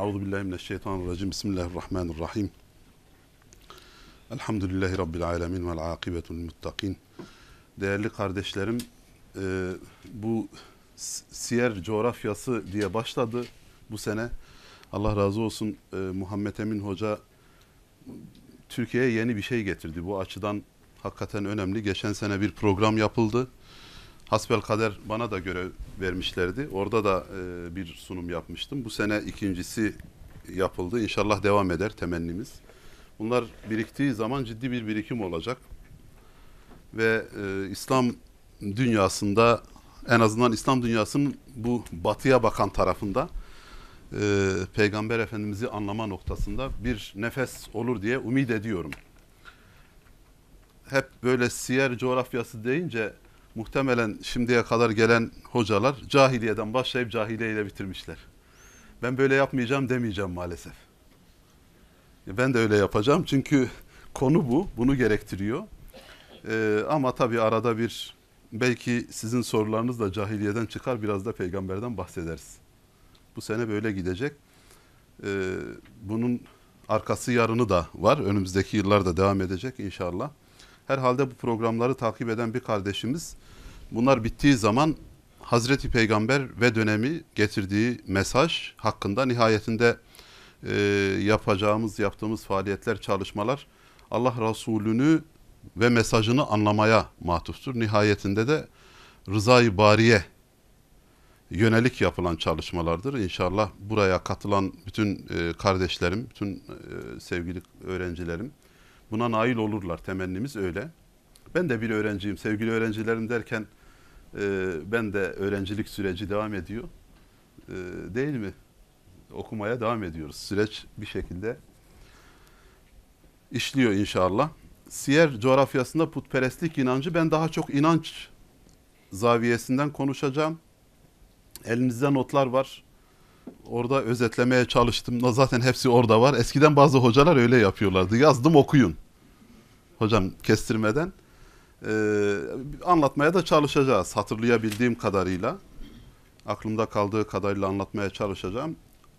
Euzu billahi mineşşeytanirracim. Bismillahirrahmanirrahim. Elhamdülillahi rabbil alamin vel akibetul muttakin. Değerli kardeşlerim, e, bu Siyer coğrafyası diye başladı bu sene. Allah razı olsun e, Muhammed Emin Hoca Türkiye'ye yeni bir şey getirdi. Bu açıdan hakikaten önemli. Geçen sene bir program yapıldı. Hasbel Kader bana da görev vermişlerdi. Orada da e, bir sunum yapmıştım. Bu sene ikincisi yapıldı. İnşallah devam eder temennimiz. Bunlar biriktiği zaman ciddi bir birikim olacak. Ve e, İslam dünyasında en azından İslam dünyasının bu batıya bakan tarafında e, Peygamber Efendimiz'i anlama noktasında bir nefes olur diye umid ediyorum. Hep böyle siyer coğrafyası deyince muhtemelen şimdiye kadar gelen hocalar cahiliyeden başlayıp cahiliyeyle bitirmişler. Ben böyle yapmayacağım demeyeceğim maalesef. E, ben de öyle yapacağım çünkü konu bu, bunu gerektiriyor. Ee, ama tabii arada bir belki sizin sorularınız da cahiliyeden çıkar, biraz da peygamberden bahsederiz. Bu sene böyle gidecek. Ee, bunun arkası yarını da var, önümüzdeki yıllarda devam edecek inşallah. Herhalde bu programları takip eden bir kardeşimiz bunlar bittiği zaman Hazreti Peygamber ve dönemi getirdiği mesaj hakkında nihayetinde e, yapacağımız, yaptığımız faaliyetler, çalışmalar Allah Resulü'nü ve mesajını anlamaya matuftur. Nihayetinde de rızayı bariye yönelik yapılan çalışmalardır. İnşallah buraya katılan bütün e, kardeşlerim, bütün e, sevgili öğrencilerim, Buna nail olurlar temennimiz öyle. Ben de bir öğrenciyim. Sevgili öğrencilerim derken e, ben de öğrencilik süreci devam ediyor. E, değil mi? Okumaya devam ediyoruz. Süreç bir şekilde işliyor inşallah. Siyer coğrafyasında putperestlik inancı ben daha çok inanç zaviyesinden konuşacağım. Elinizde notlar var orada özetlemeye çalıştım. zaten hepsi orada var. Eskiden bazı hocalar öyle yapıyorlardı. Yazdım okuyun. Hocam kestirmeden. Ee, anlatmaya da çalışacağız hatırlayabildiğim kadarıyla. Aklımda kaldığı kadarıyla anlatmaya çalışacağım.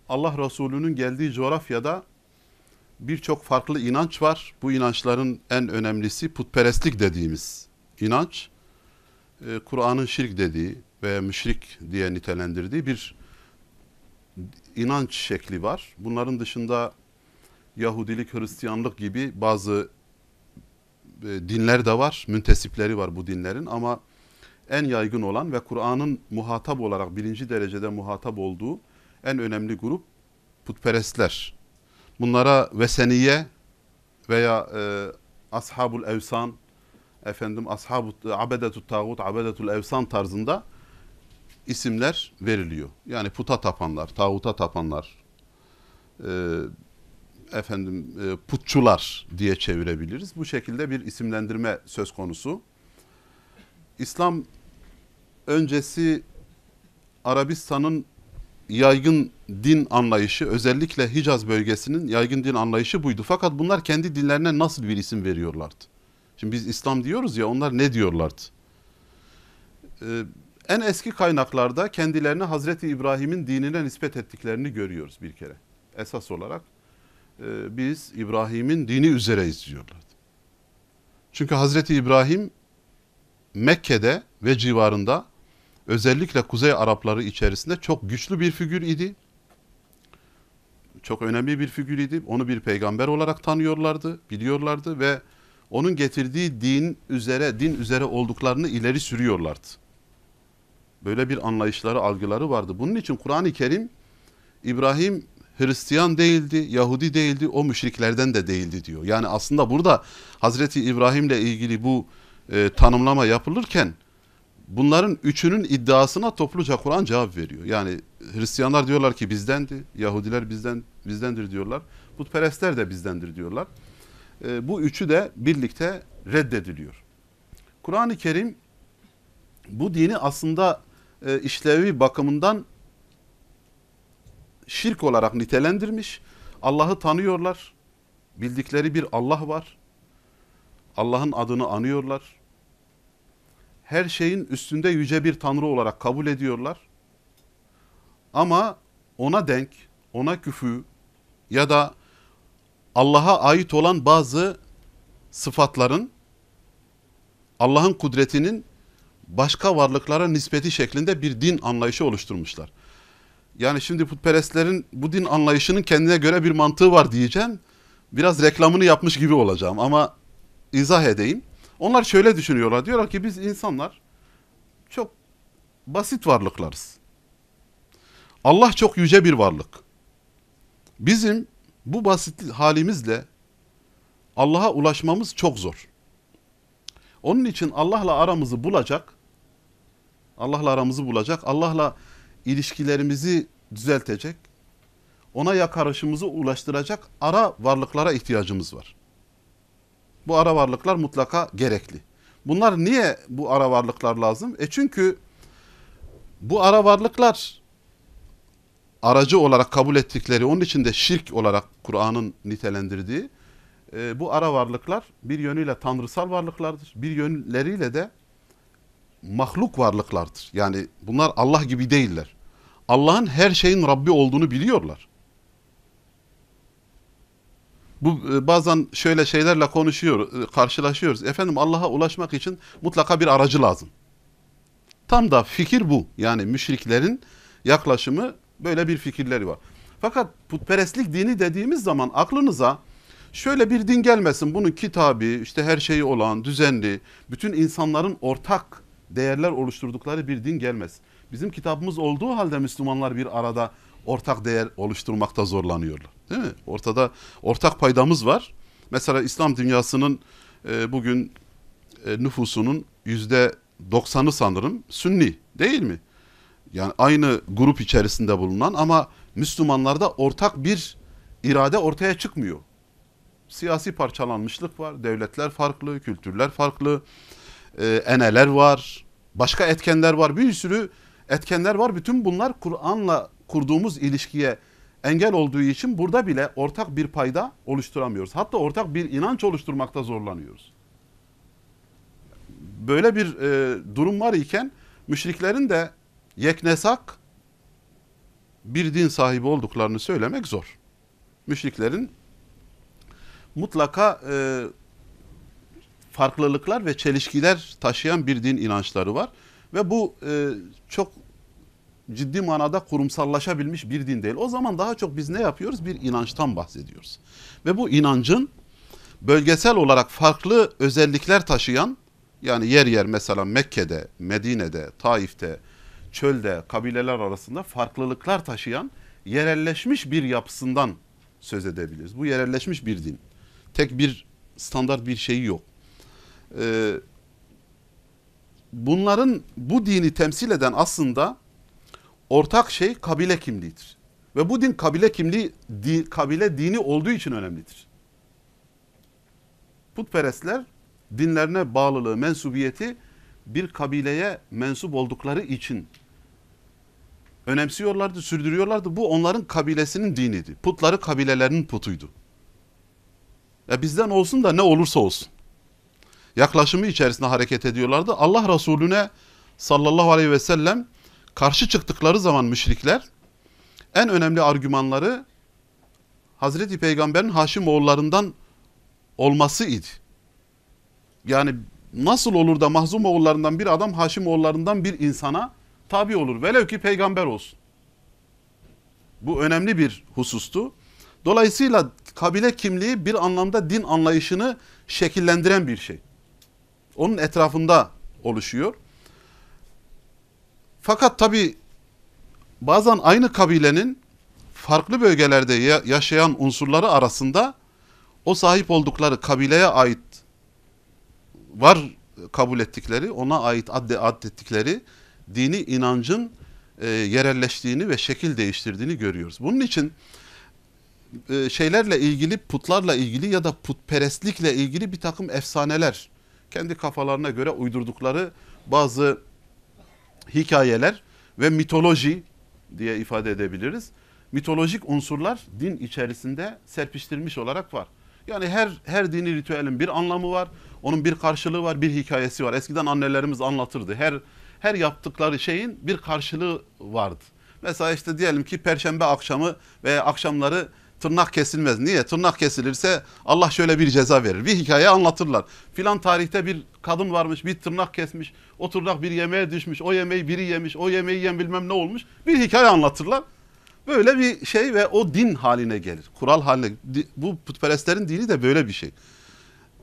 Allah Resulü'nün geldiği coğrafyada birçok farklı inanç var. Bu inançların en önemlisi putperestlik dediğimiz inanç. Ee, Kur'an'ın şirk dediği veya müşrik diye nitelendirdiği bir inanç şekli var. Bunların dışında Yahudilik, Hristiyanlık gibi bazı e, dinler de var, müntesipleri var bu dinlerin ama en yaygın olan ve Kur'an'ın muhatap olarak birinci derecede muhatap olduğu en önemli grup putperestler. Bunlara veseniye veya e, ashabul evsan, efendim ashabu abedetu tağut, abedetul evsan tarzında isimler veriliyor. Yani puta tapanlar, tağuta tapanlar, e, efendim e, putçular diye çevirebiliriz. Bu şekilde bir isimlendirme söz konusu. İslam öncesi Arabistan'ın yaygın din anlayışı özellikle Hicaz bölgesinin yaygın din anlayışı buydu. Fakat bunlar kendi dinlerine nasıl bir isim veriyorlardı? Şimdi biz İslam diyoruz ya onlar ne diyorlardı? Ee, en eski kaynaklarda kendilerini Hazreti İbrahim'in dinine nispet ettiklerini görüyoruz bir kere. Esas olarak e, biz İbrahim'in dini üzereyiz diyorlardı. Çünkü Hazreti İbrahim Mekke'de ve civarında özellikle Kuzey Arapları içerisinde çok güçlü bir figür idi. Çok önemli bir figür idi. Onu bir peygamber olarak tanıyorlardı, biliyorlardı ve onun getirdiği din üzere din üzere olduklarını ileri sürüyorlardı. Böyle bir anlayışları, algıları vardı. Bunun için Kur'an-ı Kerim İbrahim Hristiyan değildi, Yahudi değildi, o müşriklerden de değildi diyor. Yani aslında burada Hazreti İbrahim'le ilgili bu e, tanımlama yapılırken bunların üçünün iddiasına topluca Kur'an cevap veriyor. Yani Hristiyanlar diyorlar ki bizdendi, Yahudiler bizden bizdendir diyorlar. Putperestler de bizdendir diyorlar. E, bu üçü de birlikte reddediliyor. Kur'an-ı Kerim bu dini aslında e, işlevi bakımından şirk olarak nitelendirmiş. Allah'ı tanıyorlar. Bildikleri bir Allah var. Allah'ın adını anıyorlar. Her şeyin üstünde yüce bir tanrı olarak kabul ediyorlar. Ama ona denk, ona küfü ya da Allah'a ait olan bazı sıfatların Allah'ın kudretinin başka varlıklara nispeti şeklinde bir din anlayışı oluşturmuşlar. Yani şimdi putperestlerin bu din anlayışının kendine göre bir mantığı var diyeceğim. Biraz reklamını yapmış gibi olacağım ama izah edeyim. Onlar şöyle düşünüyorlar. Diyorlar ki biz insanlar çok basit varlıklarız. Allah çok yüce bir varlık. Bizim bu basit halimizle Allah'a ulaşmamız çok zor. Onun için Allah'la aramızı bulacak Allah'la aramızı bulacak. Allah'la ilişkilerimizi düzeltecek. Ona yakarışımızı ulaştıracak ara varlıklara ihtiyacımız var. Bu ara varlıklar mutlaka gerekli. Bunlar niye bu ara varlıklar lazım? E çünkü bu ara varlıklar aracı olarak kabul ettikleri, onun için de şirk olarak Kur'an'ın nitelendirdiği e, bu ara varlıklar bir yönüyle tanrısal varlıklardır. Bir yönleriyle de mahluk varlıklardır. Yani bunlar Allah gibi değiller. Allah'ın her şeyin Rabbi olduğunu biliyorlar. Bu e, bazen şöyle şeylerle konuşuyor, e, karşılaşıyoruz. Efendim Allah'a ulaşmak için mutlaka bir aracı lazım. Tam da fikir bu. Yani müşriklerin yaklaşımı böyle bir fikirleri var. Fakat putperestlik dini dediğimiz zaman aklınıza şöyle bir din gelmesin. Bunun kitabı, işte her şeyi olan, düzenli, bütün insanların ortak değerler oluşturdukları bir din gelmez. Bizim kitabımız olduğu halde Müslümanlar bir arada ortak değer oluşturmakta zorlanıyorlar. Değil mi? Ortada ortak paydamız var. Mesela İslam dünyasının e, bugün e, nüfusunun yüzde 90'ı sanırım Sünni değil mi? Yani aynı grup içerisinde bulunan ama Müslümanlarda ortak bir irade ortaya çıkmıyor. Siyasi parçalanmışlık var, devletler farklı, kültürler farklı, e, eneler var, başka etkenler var, bir sürü etkenler var. Bütün bunlar Kur'an'la kurduğumuz ilişkiye engel olduğu için burada bile ortak bir payda oluşturamıyoruz. Hatta ortak bir inanç oluşturmakta zorlanıyoruz. Böyle bir e, durum var iken müşriklerin de yeknesak bir din sahibi olduklarını söylemek zor. Müşriklerin mutlaka e, farklılıklar ve çelişkiler taşıyan bir din inançları var. Ve bu e, çok ciddi manada kurumsallaşabilmiş bir din değil. O zaman daha çok biz ne yapıyoruz? Bir inançtan bahsediyoruz. Ve bu inancın bölgesel olarak farklı özellikler taşıyan yani yer yer mesela Mekke'de, Medine'de, Taif'te, çölde, kabileler arasında farklılıklar taşıyan yerelleşmiş bir yapısından söz edebiliriz. Bu yerelleşmiş bir din. Tek bir standart bir şeyi yok e, bunların bu dini temsil eden aslında ortak şey kabile kimliğidir. Ve bu din kabile kimliği, di, kabile dini olduğu için önemlidir. Putperestler dinlerine bağlılığı, mensubiyeti bir kabileye mensup oldukları için önemsiyorlardı, sürdürüyorlardı. Bu onların kabilesinin diniydi. Putları kabilelerinin putuydu. Ya bizden olsun da ne olursa olsun yaklaşımı içerisinde hareket ediyorlardı. Allah Resulüne sallallahu aleyhi ve sellem karşı çıktıkları zaman müşrikler en önemli argümanları Hazreti Peygamber'in Haşim oğullarından olması idi. Yani nasıl olur da Mahzum oğullarından bir adam Haşim oğullarından bir insana tabi olur. Velev ki peygamber olsun. Bu önemli bir husustu. Dolayısıyla kabile kimliği bir anlamda din anlayışını şekillendiren bir şey onun etrafında oluşuyor. Fakat tabi bazen aynı kabilenin farklı bölgelerde yaşayan unsurları arasında o sahip oldukları kabileye ait var kabul ettikleri, ona ait adde addettikleri dini inancın e, yerelleştiğini ve şekil değiştirdiğini görüyoruz. Bunun için e, şeylerle ilgili, putlarla ilgili ya da putperestlikle ilgili bir takım efsaneler kendi kafalarına göre uydurdukları bazı hikayeler ve mitoloji diye ifade edebiliriz. Mitolojik unsurlar din içerisinde serpiştirilmiş olarak var. Yani her her dini ritüelin bir anlamı var, onun bir karşılığı var, bir hikayesi var. Eskiden annelerimiz anlatırdı. Her her yaptıkları şeyin bir karşılığı vardı. Mesela işte diyelim ki perşembe akşamı ve akşamları tırnak kesilmez. Niye? Tırnak kesilirse Allah şöyle bir ceza verir. Bir hikaye anlatırlar. Filan tarihte bir kadın varmış bir tırnak kesmiş. O tırnak bir yemeğe düşmüş. O yemeği biri yemiş. O yemeği yem bilmem ne olmuş. Bir hikaye anlatırlar. Böyle bir şey ve o din haline gelir. Kural haline. Bu putperestlerin dini de böyle bir şey.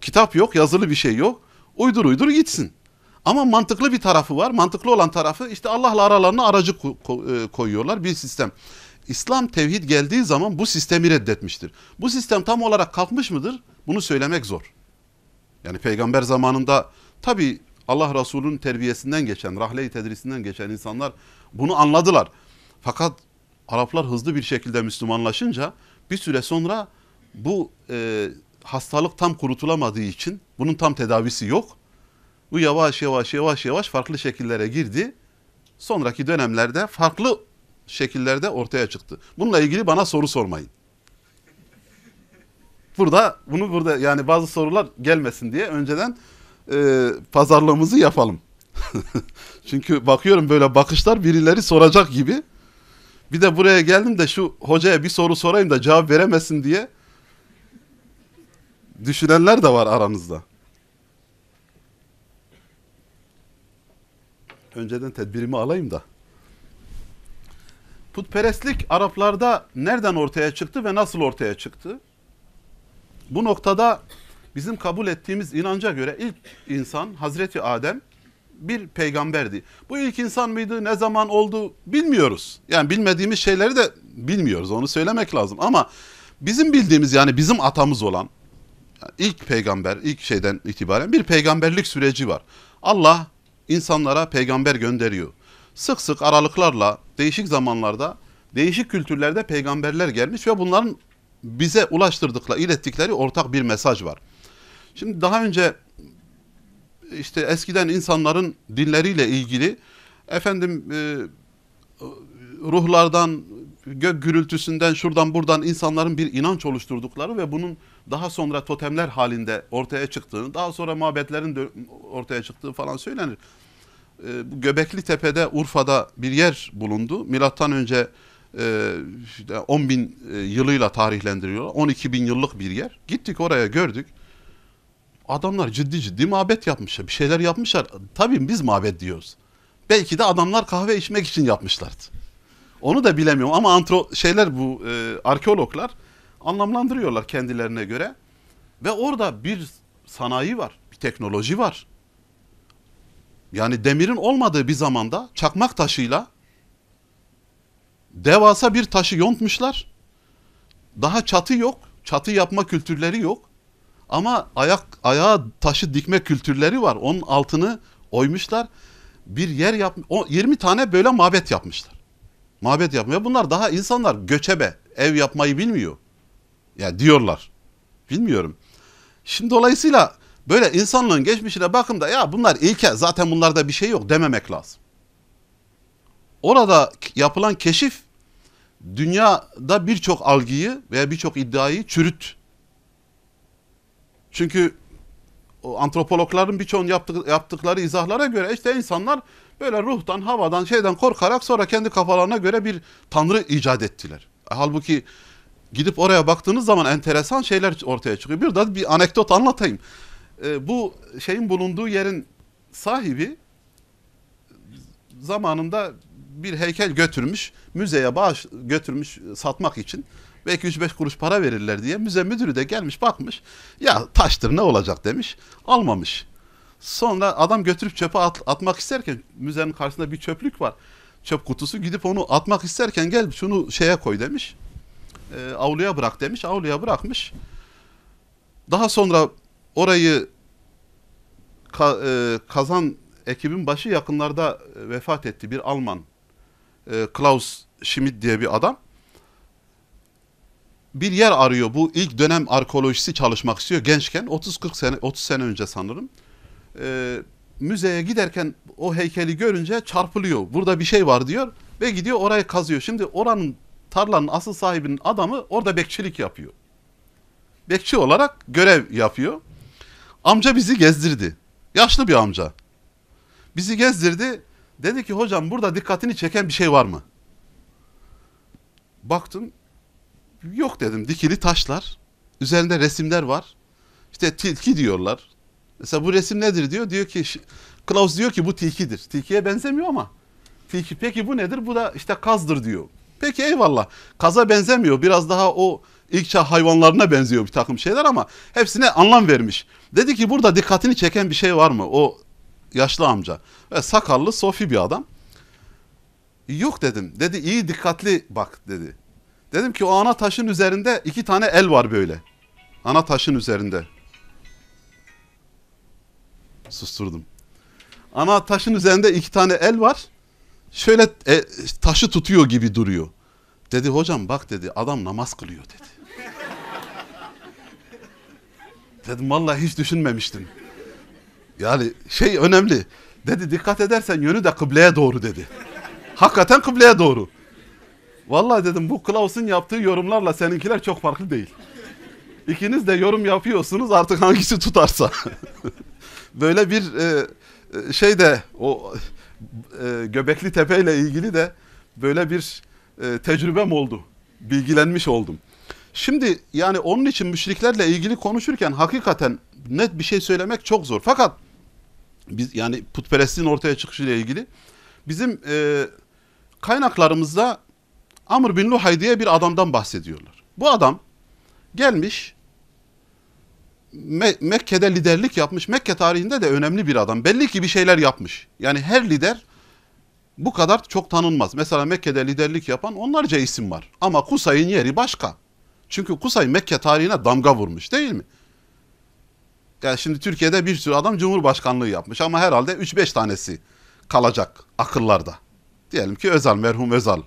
Kitap yok, yazılı bir şey yok. Uydur uydur gitsin. Ama mantıklı bir tarafı var. Mantıklı olan tarafı işte Allah'la aralarına aracı e, koyuyorlar bir sistem. İslam tevhid geldiği zaman bu sistemi reddetmiştir. Bu sistem tam olarak kalkmış mıdır? Bunu söylemek zor. Yani peygamber zamanında tabi Allah Resulü'nün terbiyesinden geçen, rahle-i tedrisinden geçen insanlar bunu anladılar. Fakat Araplar hızlı bir şekilde Müslümanlaşınca bir süre sonra bu e, hastalık tam kurutulamadığı için bunun tam tedavisi yok. Bu yavaş yavaş yavaş yavaş farklı şekillere girdi. Sonraki dönemlerde farklı şekillerde ortaya çıktı. Bununla ilgili bana soru sormayın. Burada bunu burada yani bazı sorular gelmesin diye önceden e, pazarlığımızı yapalım. Çünkü bakıyorum böyle bakışlar birileri soracak gibi. Bir de buraya geldim de şu hocaya bir soru sorayım da cevap veremesin diye düşünenler de var aranızda. Önceden tedbirimi alayım da. Putperestlik Araplarda nereden ortaya çıktı ve nasıl ortaya çıktı? Bu noktada bizim kabul ettiğimiz inanca göre ilk insan Hazreti Adem bir peygamberdi. Bu ilk insan mıydı, ne zaman oldu bilmiyoruz. Yani bilmediğimiz şeyleri de bilmiyoruz, onu söylemek lazım. Ama bizim bildiğimiz yani bizim atamız olan ilk peygamber, ilk şeyden itibaren bir peygamberlik süreci var. Allah insanlara peygamber gönderiyor. Sık sık aralıklarla değişik zamanlarda, değişik kültürlerde peygamberler gelmiş ve bunların bize ulaştırdıkları, ilettikleri ortak bir mesaj var. Şimdi daha önce işte eskiden insanların dinleriyle ilgili efendim e, ruhlardan, gök gürültüsünden, şuradan buradan insanların bir inanç oluşturdukları ve bunun daha sonra totemler halinde ortaya çıktığını, daha sonra mabetlerin ortaya çıktığı falan söylenir. E, Göbekli Tepe'de Urfa'da bir yer bulundu. Milattan önce e, işte 10 bin e, yılıyla tarihlendiriyorlar. 12 bin yıllık bir yer. Gittik oraya gördük. Adamlar ciddi ciddi mabet yapmışlar. Bir şeyler yapmışlar. Tabii biz mabet diyoruz. Belki de adamlar kahve içmek için yapmışlardı. Onu da bilemiyorum ama antro şeyler bu e, arkeologlar anlamlandırıyorlar kendilerine göre. Ve orada bir sanayi var, bir teknoloji var yani demirin olmadığı bir zamanda çakmak taşıyla devasa bir taşı yontmuşlar. Daha çatı yok, çatı yapma kültürleri yok. Ama ayak ayağa taşı dikme kültürleri var. Onun altını oymuşlar. Bir yer yap 20 tane böyle mabet yapmışlar. Mabet yapmıyor. bunlar daha insanlar göçebe, ev yapmayı bilmiyor. Ya yani diyorlar. Bilmiyorum. Şimdi dolayısıyla böyle insanlığın geçmişine bakımda ya bunlar ilke zaten bunlarda bir şey yok dememek lazım. Orada yapılan keşif dünyada birçok algıyı veya birçok iddiayı çürüt. Çünkü o antropologların birçoğun yaptık, yaptıkları izahlara göre işte insanlar böyle ruhtan, havadan, şeyden korkarak sonra kendi kafalarına göre bir tanrı icat ettiler. E, halbuki gidip oraya baktığınız zaman enteresan şeyler ortaya çıkıyor. Bir de bir anekdot anlatayım. Ee, bu şeyin bulunduğu yerin sahibi zamanında bir heykel götürmüş, müzeye bağış götürmüş satmak için. Belki 3-5 kuruş para verirler diye müze müdürü de gelmiş bakmış. Ya taştır ne olacak demiş. Almamış. Sonra adam götürüp çöpe at, atmak isterken müzenin karşısında bir çöplük var. Çöp kutusu gidip onu atmak isterken gel şunu şeye koy demiş. E, avluya bırak demiş. Avluya bırakmış. Daha sonra Orayı ka, e, kazan ekibin başı yakınlarda e, vefat etti. Bir Alman e, Klaus Schmidt diye bir adam. Bir yer arıyor. Bu ilk dönem arkeolojisi çalışmak istiyor gençken. 30-40 sene 30 sene önce sanırım. E, müzeye giderken o heykeli görünce çarpılıyor. Burada bir şey var diyor ve gidiyor orayı kazıyor. Şimdi oranın tarlanın asıl sahibinin adamı orada bekçilik yapıyor. Bekçi olarak görev yapıyor. Amca bizi gezdirdi. Yaşlı bir amca. Bizi gezdirdi. Dedi ki hocam burada dikkatini çeken bir şey var mı? Baktım. Yok dedim. Dikili taşlar. Üzerinde resimler var. İşte tilki diyorlar. Mesela bu resim nedir diyor. Diyor ki Klaus diyor ki bu tilkidir. Tilkiye benzemiyor ama. Tilki peki bu nedir? Bu da işte kazdır diyor. Peki eyvallah. Kaza benzemiyor. Biraz daha o ilk çağ hayvanlarına benziyor bir takım şeyler ama hepsine anlam vermiş. Dedi ki burada dikkatini çeken bir şey var mı? O yaşlı amca ve sakallı sofi bir adam. Yok dedim. Dedi iyi dikkatli bak dedi. Dedim ki o ana taşın üzerinde iki tane el var böyle. Ana taşın üzerinde. Susturdum. Ana taşın üzerinde iki tane el var. Şöyle e, taşı tutuyor gibi duruyor. Dedi hocam bak dedi adam namaz kılıyor dedi. Dedim vallahi hiç düşünmemiştim. Yani şey önemli. Dedi dikkat edersen yönü de kıbleye doğru dedi. Hakikaten kıbleye doğru. Vallahi dedim bu Klaus'un yaptığı yorumlarla seninkiler çok farklı değil. İkiniz de yorum yapıyorsunuz artık hangisi tutarsa. Böyle bir e, e, şey de o e, Göbekli Tepe ile ilgili de böyle bir e, tecrübem oldu. Bilgilenmiş oldum. Şimdi yani onun için müşriklerle ilgili konuşurken hakikaten net bir şey söylemek çok zor. Fakat biz yani putperestliğin ortaya çıkışıyla ilgili bizim e, kaynaklarımızda Amr bin Luhay diye bir adamdan bahsediyorlar. Bu adam gelmiş Me- Mekke'de liderlik yapmış. Mekke tarihinde de önemli bir adam. Belli ki bir şeyler yapmış. Yani her lider bu kadar çok tanınmaz. Mesela Mekke'de liderlik yapan onlarca isim var. Ama Kusay'ın yeri başka. Çünkü Kusay Mekke tarihine damga vurmuş değil mi? Yani şimdi Türkiye'de bir sürü adam cumhurbaşkanlığı yapmış ama herhalde 3-5 tanesi kalacak akıllarda. Diyelim ki Özal, merhum Özal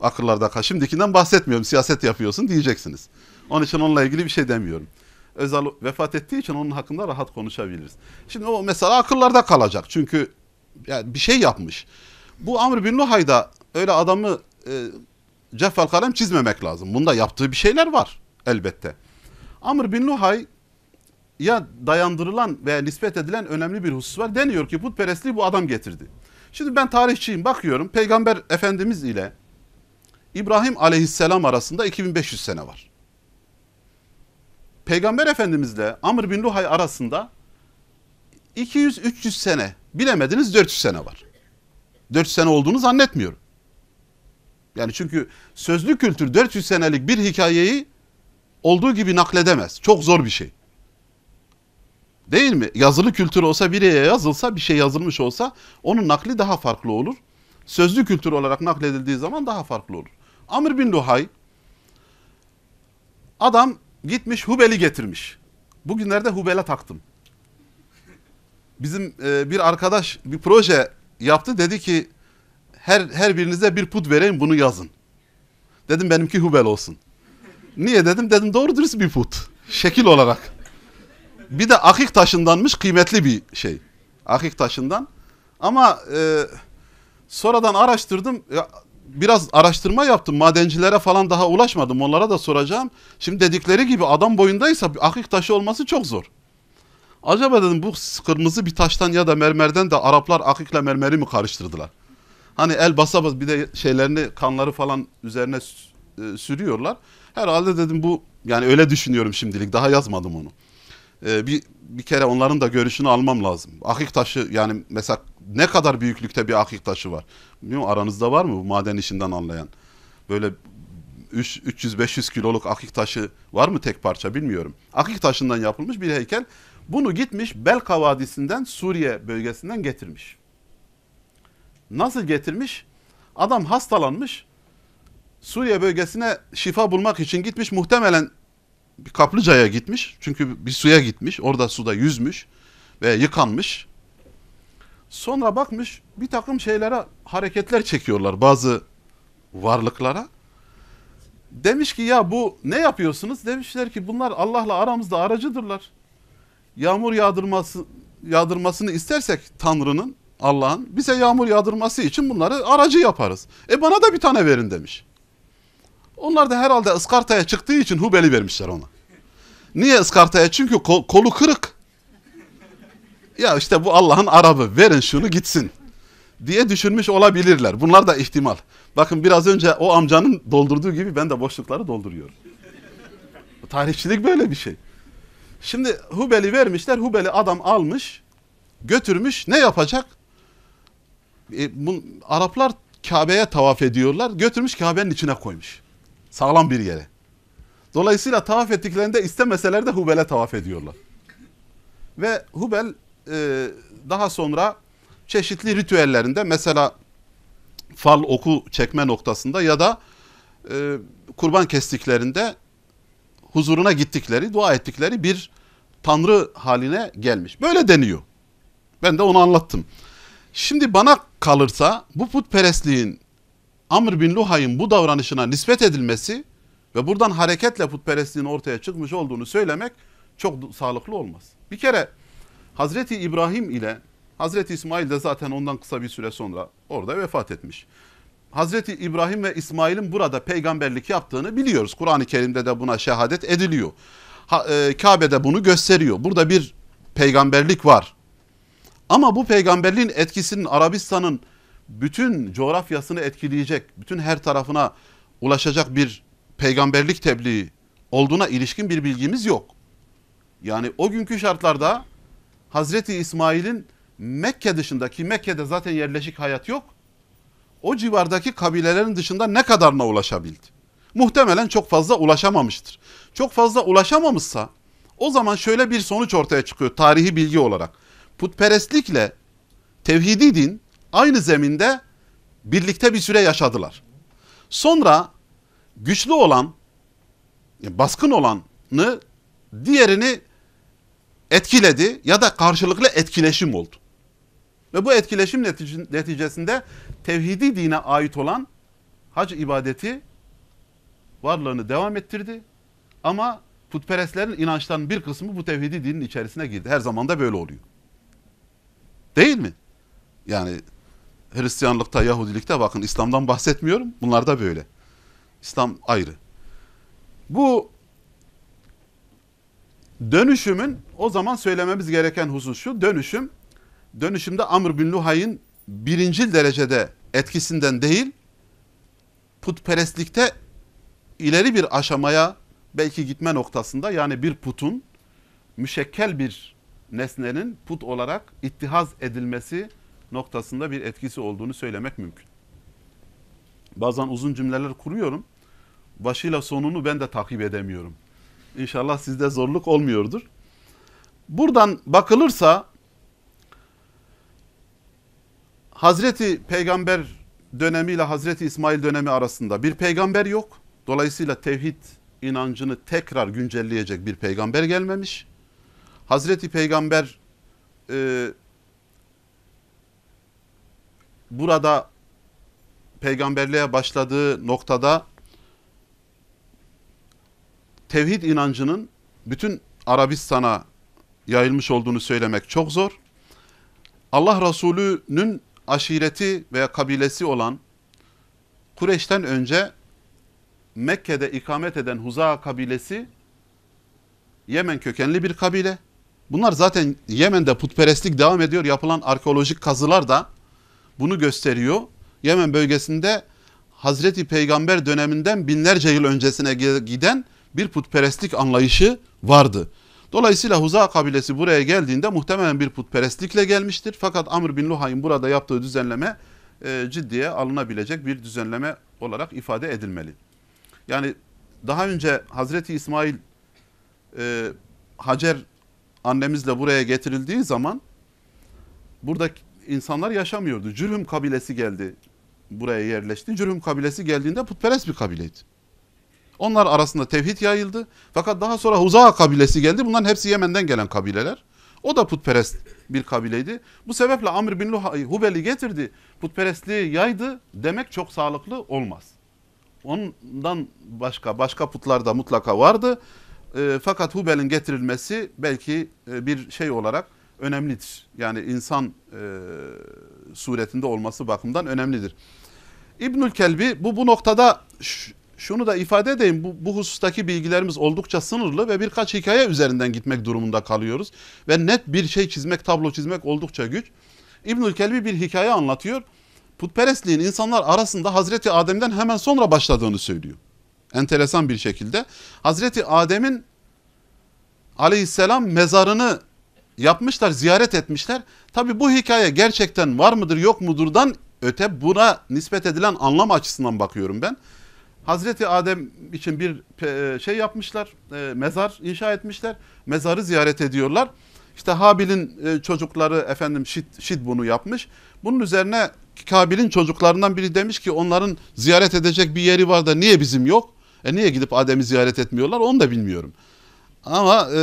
akıllarda kal. Şimdikinden bahsetmiyorum siyaset yapıyorsun diyeceksiniz. Onun için onunla ilgili bir şey demiyorum. Özal vefat ettiği için onun hakkında rahat konuşabiliriz. Şimdi o mesela akıllarda kalacak çünkü yani bir şey yapmış. Bu Amr bin Luhay da öyle adamı e, ceffel kalem çizmemek lazım. Bunda yaptığı bir şeyler var elbette. Amr bin Luhay ya dayandırılan veya nispet edilen önemli bir husus var. Deniyor ki putperestliği bu adam getirdi. Şimdi ben tarihçiyim bakıyorum peygamber efendimiz ile İbrahim aleyhisselam arasında 2500 sene var. Peygamber efendimizle Amr bin Luhay arasında 200-300 sene bilemediniz 400 sene var. 400 sene olduğunu zannetmiyorum. Yani çünkü sözlü kültür 400 senelik bir hikayeyi olduğu gibi nakledemez. Çok zor bir şey. Değil mi? Yazılı kültür olsa biriye yazılsa bir şey yazılmış olsa onun nakli daha farklı olur. Sözlü kültür olarak nakledildiği zaman daha farklı olur. Amr bin Luhay adam gitmiş Hubel'i getirmiş. Bugünlerde Hubel'e taktım. Bizim e, bir arkadaş bir proje yaptı dedi ki her, her birinize bir put vereyim bunu yazın. Dedim benimki Hubel olsun. Niye dedim? Dedim doğru dürüst bir put. Şekil olarak. Bir de akik taşındanmış kıymetli bir şey. Akik taşından. Ama e, sonradan araştırdım. Ya, biraz araştırma yaptım. Madencilere falan daha ulaşmadım. Onlara da soracağım. Şimdi dedikleri gibi adam boyundaysa bir akik taşı olması çok zor. Acaba dedim bu kırmızı bir taştan ya da mermerden de Araplar akikle mermeri mi karıştırdılar? Hani el basa bas bir de şeylerini kanları falan üzerine e, sürüyorlar. Herhalde dedim bu yani öyle düşünüyorum şimdilik daha yazmadım onu. Ee, bir bir kere onların da görüşünü almam lazım. Akik taşı yani mesela ne kadar büyüklükte bir akik taşı var? Bilmiyorum aranızda var mı bu maden işinden anlayan? Böyle 300-500 kiloluk akik taşı var mı tek parça bilmiyorum. Akik taşından yapılmış bir heykel. Bunu gitmiş Belka Vadisi'nden Suriye bölgesinden getirmiş. Nasıl getirmiş? Adam hastalanmış. Suriye bölgesine şifa bulmak için gitmiş. Muhtemelen bir kaplıcaya gitmiş. Çünkü bir suya gitmiş. Orada suda yüzmüş ve yıkanmış. Sonra bakmış bir takım şeylere hareketler çekiyorlar bazı varlıklara. Demiş ki ya bu ne yapıyorsunuz? Demişler ki bunlar Allah'la aramızda aracıdırlar. Yağmur yağdırması, yağdırmasını istersek Tanrı'nın Allah'ın bize yağmur yağdırması için bunları aracı yaparız. E bana da bir tane verin demiş. Onlar da herhalde ıskartaya çıktığı için Hubel'i vermişler ona. Niye ıskartaya? Çünkü kol, kolu kırık. Ya işte bu Allah'ın arabı verin şunu gitsin diye düşünmüş olabilirler. Bunlar da ihtimal. Bakın biraz önce o amcanın doldurduğu gibi ben de boşlukları dolduruyorum. Tarihçilik böyle bir şey. Şimdi Hubel'i vermişler. Hubel'i adam almış, götürmüş. Ne yapacak? E, bu, Araplar Kabe'ye tavaf ediyorlar. Götürmüş Kabe'nin içine koymuş. Sağlam bir yere. Dolayısıyla tavaf ettiklerinde istemeseler de Hubel'e tavaf ediyorlar. Ve Hubel e, daha sonra çeşitli ritüellerinde mesela fal oku çekme noktasında ya da e, kurban kestiklerinde huzuruna gittikleri, dua ettikleri bir tanrı haline gelmiş. Böyle deniyor. Ben de onu anlattım. Şimdi bana kalırsa bu putperestliğin Amr bin Luhay'ın bu davranışına nispet edilmesi ve buradan hareketle putperestliğin ortaya çıkmış olduğunu söylemek çok sağlıklı olmaz. Bir kere Hazreti İbrahim ile Hazreti İsmail de zaten ondan kısa bir süre sonra orada vefat etmiş. Hazreti İbrahim ve İsmail'in burada peygamberlik yaptığını biliyoruz. Kur'an-ı Kerim'de de buna şehadet ediliyor. Ha, e, Kabe'de bunu gösteriyor. Burada bir peygamberlik var. Ama bu peygamberliğin etkisinin Arabistan'ın bütün coğrafyasını etkileyecek, bütün her tarafına ulaşacak bir peygamberlik tebliği olduğuna ilişkin bir bilgimiz yok. Yani o günkü şartlarda Hazreti İsmail'in Mekke dışındaki Mekke'de zaten yerleşik hayat yok. O civardaki kabilelerin dışında ne kadarına ulaşabildi? Muhtemelen çok fazla ulaşamamıştır. Çok fazla ulaşamamışsa o zaman şöyle bir sonuç ortaya çıkıyor tarihi bilgi olarak putperestlikle tevhidi din aynı zeminde birlikte bir süre yaşadılar. Sonra güçlü olan, baskın olanı diğerini etkiledi ya da karşılıklı etkileşim oldu. Ve bu etkileşim neticesinde tevhidi dine ait olan hac ibadeti varlığını devam ettirdi. Ama putperestlerin inançlarının bir kısmı bu tevhidi dinin içerisine girdi. Her zaman da böyle oluyor. Değil mi? Yani Hristiyanlıkta, Yahudilikte bakın İslam'dan bahsetmiyorum. Bunlar da böyle. İslam ayrı. Bu dönüşümün o zaman söylememiz gereken husus şu. Dönüşüm, dönüşümde Amr bin Luhay'ın birinci derecede etkisinden değil, putperestlikte ileri bir aşamaya belki gitme noktasında yani bir putun müşekkel bir nesnenin put olarak ittihaz edilmesi noktasında bir etkisi olduğunu söylemek mümkün. Bazen uzun cümleler kuruyorum. Başıyla sonunu ben de takip edemiyorum. İnşallah sizde zorluk olmuyordur. Buradan bakılırsa Hazreti Peygamber dönemi ile Hazreti İsmail dönemi arasında bir peygamber yok. Dolayısıyla tevhid inancını tekrar güncelleyecek bir peygamber gelmemiş. Hazreti Peygamber e, burada peygamberliğe başladığı noktada tevhid inancının bütün Arabistan'a yayılmış olduğunu söylemek çok zor. Allah Resulü'nün aşireti veya kabilesi olan Kureş'ten önce Mekke'de ikamet eden Huza kabilesi Yemen kökenli bir kabile. Bunlar zaten Yemen'de putperestlik devam ediyor. Yapılan arkeolojik kazılar da bunu gösteriyor. Yemen bölgesinde Hazreti Peygamber döneminden binlerce yıl öncesine giden bir putperestlik anlayışı vardı. Dolayısıyla Huza kabilesi buraya geldiğinde muhtemelen bir putperestlikle gelmiştir. Fakat Amr bin Luhay'ın burada yaptığı düzenleme e, ciddiye alınabilecek bir düzenleme olarak ifade edilmeli. Yani daha önce Hazreti İsmail e, Hacer annemizle buraya getirildiği zaman burada insanlar yaşamıyordu. Cürhüm kabilesi geldi buraya yerleşti. Cürhüm kabilesi geldiğinde putperest bir kabileydi. Onlar arasında tevhid yayıldı. Fakat daha sonra Huza kabilesi geldi. Bunların hepsi Yemen'den gelen kabileler. O da putperest bir kabileydi. Bu sebeple Amr bin Luhay Hubel'i getirdi. Putperestliği yaydı demek çok sağlıklı olmaz. Ondan başka başka putlar da mutlaka vardı. E, fakat Hubel'in getirilmesi belki e, bir şey olarak önemlidir. Yani insan e, suretinde olması bakımından önemlidir. İbnül Kelbi bu, bu noktada şunu da ifade edeyim. Bu, bu husustaki bilgilerimiz oldukça sınırlı ve birkaç hikaye üzerinden gitmek durumunda kalıyoruz. Ve net bir şey çizmek, tablo çizmek oldukça güç. İbnül Kelbi bir hikaye anlatıyor. Putperestliğin insanlar arasında Hazreti Adem'den hemen sonra başladığını söylüyor enteresan bir şekilde Hazreti Adem'in aleyhisselam mezarını yapmışlar, ziyaret etmişler. Tabi bu hikaye gerçekten var mıdır yok mudurdan öte buna nispet edilen anlam açısından bakıyorum ben. Hazreti Adem için bir e, şey yapmışlar, e, mezar inşa etmişler, mezarı ziyaret ediyorlar. İşte Habil'in e, çocukları efendim Şit Şid bunu yapmış. Bunun üzerine Kabil'in çocuklarından biri demiş ki onların ziyaret edecek bir yeri var da niye bizim yok? E niye gidip Adem'i ziyaret etmiyorlar onu da bilmiyorum. Ama e,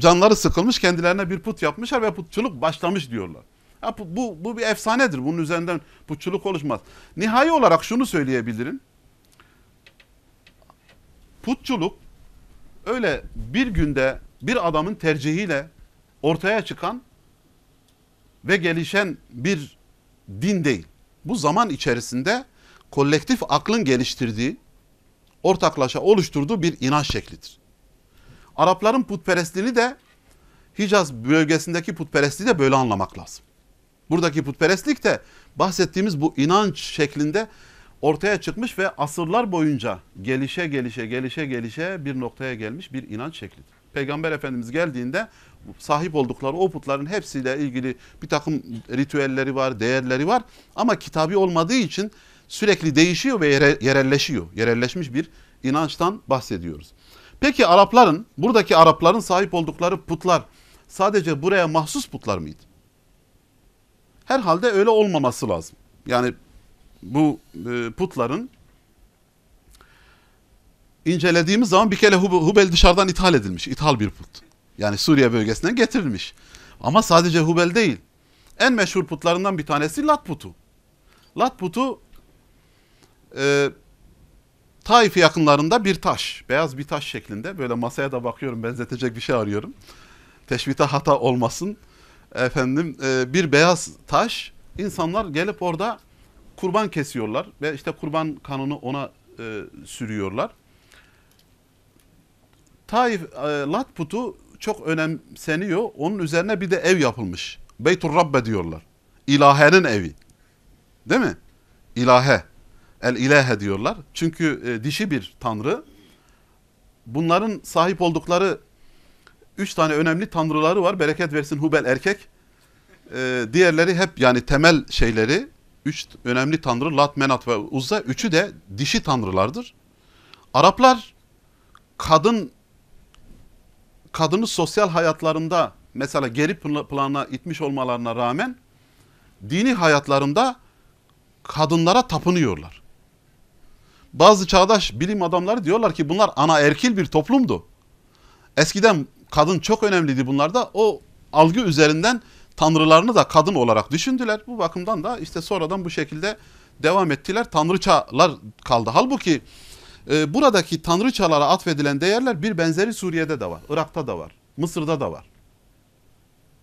canları sıkılmış kendilerine bir put yapmışlar ve putçuluk başlamış diyorlar. Ya bu, bu, bu bir efsanedir. Bunun üzerinden putçuluk oluşmaz. Nihai olarak şunu söyleyebilirim. Putçuluk öyle bir günde bir adamın tercihiyle ortaya çıkan ve gelişen bir din değil. Bu zaman içerisinde kolektif aklın geliştirdiği ortaklaşa oluşturduğu bir inanç şeklidir. Arapların putperestliğini de Hicaz bölgesindeki putperestliği de böyle anlamak lazım. Buradaki putperestlik de bahsettiğimiz bu inanç şeklinde ortaya çıkmış ve asırlar boyunca gelişe gelişe gelişe gelişe bir noktaya gelmiş bir inanç şeklidir. Peygamber Efendimiz geldiğinde sahip oldukları o putların hepsiyle ilgili bir takım ritüelleri var, değerleri var. Ama kitabi olmadığı için sürekli değişiyor ve yere, yerelleşiyor. Yerelleşmiş bir inançtan bahsediyoruz. Peki Arapların, buradaki Arapların sahip oldukları putlar sadece buraya mahsus putlar mıydı? Herhalde öyle olmaması lazım. Yani bu e, putların incelediğimiz zaman bir kere Hubel dışarıdan ithal edilmiş. İthal bir put. Yani Suriye bölgesinden getirilmiş. Ama sadece Hubel değil. En meşhur putlarından bir tanesi Lat putu. Lat putu e, ee, Taif yakınlarında bir taş, beyaz bir taş şeklinde. Böyle masaya da bakıyorum, benzetecek bir şey arıyorum. Teşbite hata olmasın. Efendim e, bir beyaz taş, İnsanlar gelip orada kurban kesiyorlar ve işte kurban kanını ona e, sürüyorlar. Taif e, Latput'u çok önemseniyor. Onun üzerine bir de ev yapılmış. Beytur Rabbe diyorlar. İlahenin evi. Değil mi? İlahe el ilahe diyorlar. Çünkü e, dişi bir tanrı. Bunların sahip oldukları üç tane önemli tanrıları var. Bereket versin Hubel erkek. E, diğerleri hep yani temel şeyleri. Üç önemli tanrı Lat, Menat ve Uzza. Üçü de dişi tanrılardır. Araplar kadın kadını sosyal hayatlarında mesela geri plana itmiş olmalarına rağmen dini hayatlarında kadınlara tapınıyorlar. Bazı çağdaş bilim adamları diyorlar ki bunlar ana erkil bir toplumdu. Eskiden kadın çok önemliydi bunlarda. O algı üzerinden tanrılarını da kadın olarak düşündüler. Bu bakımdan da işte sonradan bu şekilde devam ettiler. Tanrıçalar kaldı. Halbuki e, buradaki tanrıçalara atfedilen değerler bir benzeri Suriye'de de var, Irak'ta da var, Mısır'da da var.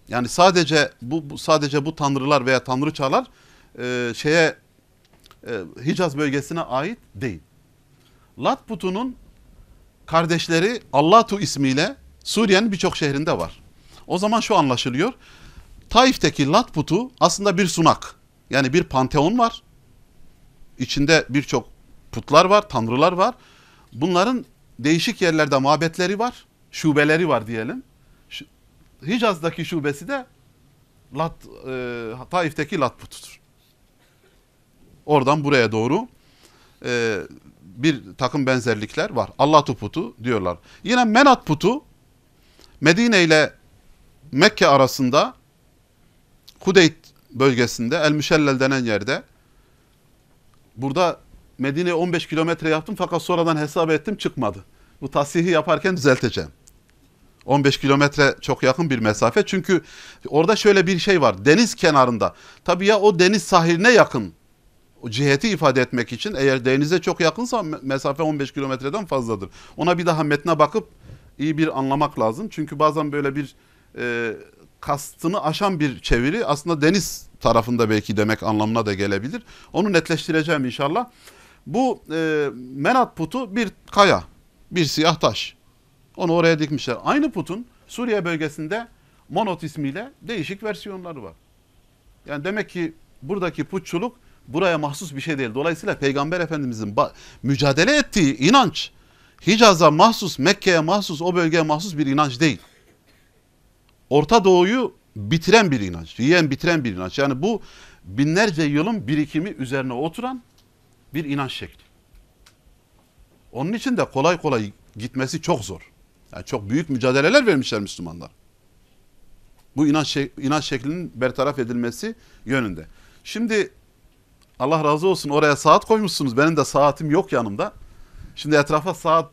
Yani sadece bu, bu sadece bu tanrılar veya tanrıçalar e, şeye e, Hicaz bölgesine ait değil. Lat putunun kardeşleri Allatu ismiyle Suriye'nin birçok şehrinde var. O zaman şu anlaşılıyor. Taif'teki Lat putu aslında bir sunak. Yani bir panteon var. İçinde birçok putlar var, tanrılar var. Bunların değişik yerlerde mabetleri var, şubeleri var diyelim. Hicaz'daki şubesi de Lat, e, Taif'teki Lat putudur. Oradan buraya doğru e, bir takım benzerlikler var. Allah putu diyorlar. Yine Menat putu Medine ile Mekke arasında Hudeyt bölgesinde El Müşellel denen yerde burada Medine 15 kilometre yaptım fakat sonradan hesap ettim çıkmadı. Bu tasihi yaparken düzelteceğim. 15 kilometre çok yakın bir mesafe. Çünkü orada şöyle bir şey var. Deniz kenarında. Tabii ya o deniz sahiline yakın ciheti ifade etmek için eğer denize çok yakınsa mesafe 15 kilometreden fazladır. Ona bir daha metne bakıp iyi bir anlamak lazım. Çünkü bazen böyle bir e, kastını aşan bir çeviri aslında deniz tarafında belki demek anlamına da gelebilir. Onu netleştireceğim inşallah. Bu e, menat putu bir kaya, bir siyah taş. Onu oraya dikmişler. Aynı putun Suriye bölgesinde Monot ismiyle değişik versiyonları var. Yani demek ki buradaki putçuluk buraya mahsus bir şey değil. Dolayısıyla Peygamber Efendimizin mücadele ettiği inanç Hicaz'a mahsus, Mekke'ye mahsus, o bölgeye mahsus bir inanç değil. Orta Doğu'yu bitiren bir inanç, yiyen bitiren bir inanç. Yani bu binlerce yılın birikimi üzerine oturan bir inanç şekli. Onun için de kolay kolay gitmesi çok zor. Yani çok büyük mücadeleler vermişler Müslümanlar. Bu inanç, inanç şeklinin bertaraf edilmesi yönünde. Şimdi Allah razı olsun oraya saat koymuşsunuz. Benim de saatim yok yanımda. Şimdi etrafa saat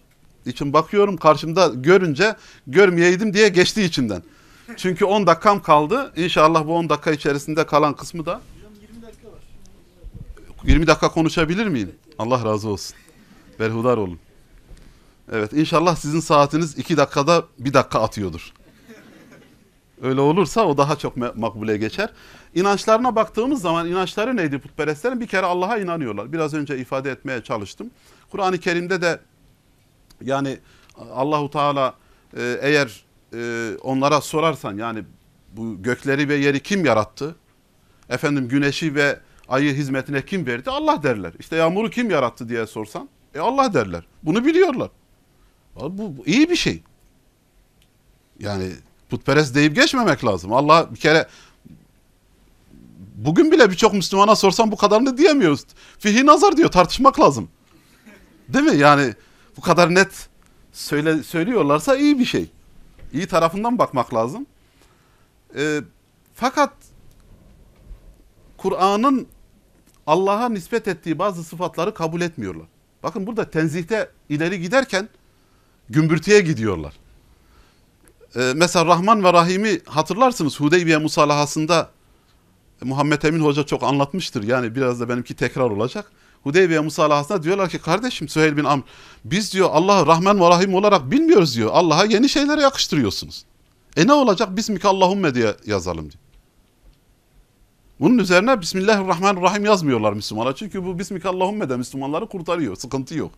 için bakıyorum. Karşımda görünce görmeyeydim diye geçti içimden. Çünkü 10 dakikam kaldı. İnşallah bu 10 dakika içerisinde kalan kısmı da 20 dakika var. 20 dakika konuşabilir miyim? Allah razı olsun. Berhudar olun. Evet inşallah sizin saatiniz 2 dakikada 1 dakika atıyordur. Öyle olursa o daha çok makbule geçer. İnançlarına baktığımız zaman inançları neydi putperestlerin? Bir kere Allah'a inanıyorlar. Biraz önce ifade etmeye çalıştım. Kur'an-ı Kerim'de de yani Allahu Teala e, eğer e, onlara sorarsan yani bu gökleri ve yeri kim yarattı? Efendim güneşi ve ayı hizmetine kim verdi? Allah derler. İşte yağmuru kim yarattı diye sorsan e Allah derler. Bunu biliyorlar. Bu, bu iyi bir şey. Yani putperest deyip geçmemek lazım. Allah bir kere bugün bile birçok Müslümana sorsam bu kadarını diyemiyoruz. Fihi nazar diyor tartışmak lazım. Değil mi? Yani bu kadar net söyle, söylüyorlarsa iyi bir şey. İyi tarafından bakmak lazım. E, fakat Kur'an'ın Allah'a nispet ettiği bazı sıfatları kabul etmiyorlar. Bakın burada tenzihte ileri giderken gümbürtüye gidiyorlar e, mesela Rahman ve Rahim'i hatırlarsınız Hudeybiye musalahasında Muhammed Emin Hoca çok anlatmıştır. Yani biraz da benimki tekrar olacak. Hudeybiye musalahasında diyorlar ki kardeşim Süheyl bin Amr biz diyor Allah'ı Rahman ve Rahim olarak bilmiyoruz diyor. Allah'a yeni şeylere yakıştırıyorsunuz. E ne olacak? Bismike Allahumme diye yazalım diyor. Bunun üzerine Bismillahirrahmanirrahim yazmıyorlar Müslümanlar. Çünkü bu Bismike Allahumme de Müslümanları kurtarıyor. Sıkıntı yok.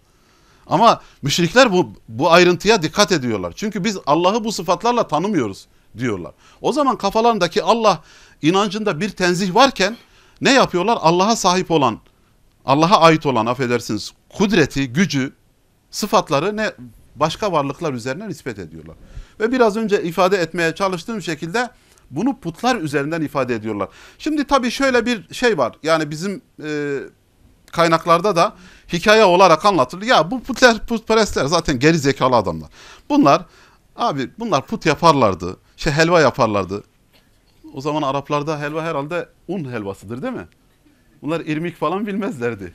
Ama müşrikler bu, bu ayrıntıya dikkat ediyorlar. Çünkü biz Allah'ı bu sıfatlarla tanımıyoruz diyorlar. O zaman kafalarındaki Allah inancında bir tenzih varken ne yapıyorlar? Allah'a sahip olan, Allah'a ait olan affedersiniz kudreti, gücü, sıfatları ne başka varlıklar üzerine nispet ediyorlar. Ve biraz önce ifade etmeye çalıştığım şekilde bunu putlar üzerinden ifade ediyorlar. Şimdi tabii şöyle bir şey var. Yani bizim e, kaynaklarda da hikaye olarak anlatılır. Ya bu putler, putperestler zaten geri zekalı adamlar. Bunlar abi bunlar put yaparlardı. Şey helva yaparlardı. O zaman Araplarda helva herhalde un helvasıdır değil mi? Bunlar irmik falan bilmezlerdi.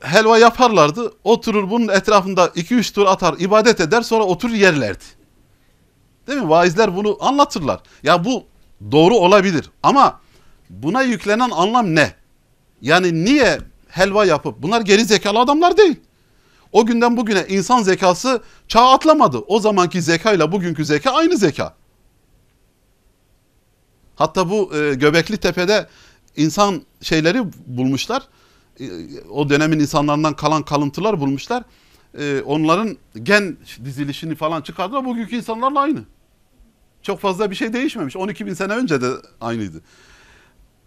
Helva yaparlardı. Oturur bunun etrafında 2-3 tur atar, ibadet eder sonra oturur yerlerdi. Değil mi? Vaizler bunu anlatırlar. Ya bu doğru olabilir ama buna yüklenen anlam ne? Yani niye helva yapıp bunlar geri zekalı adamlar değil. O günden bugüne insan zekası çağ atlamadı. O zamanki zeka ile bugünkü zeka aynı zeka. Hatta bu e, Göbekli Tepe'de insan şeyleri bulmuşlar. E, o dönemin insanlarından kalan kalıntılar bulmuşlar. E, onların gen dizilişini falan çıkardılar. Bugünkü insanlarla aynı. Çok fazla bir şey değişmemiş. 12 bin sene önce de aynıydı.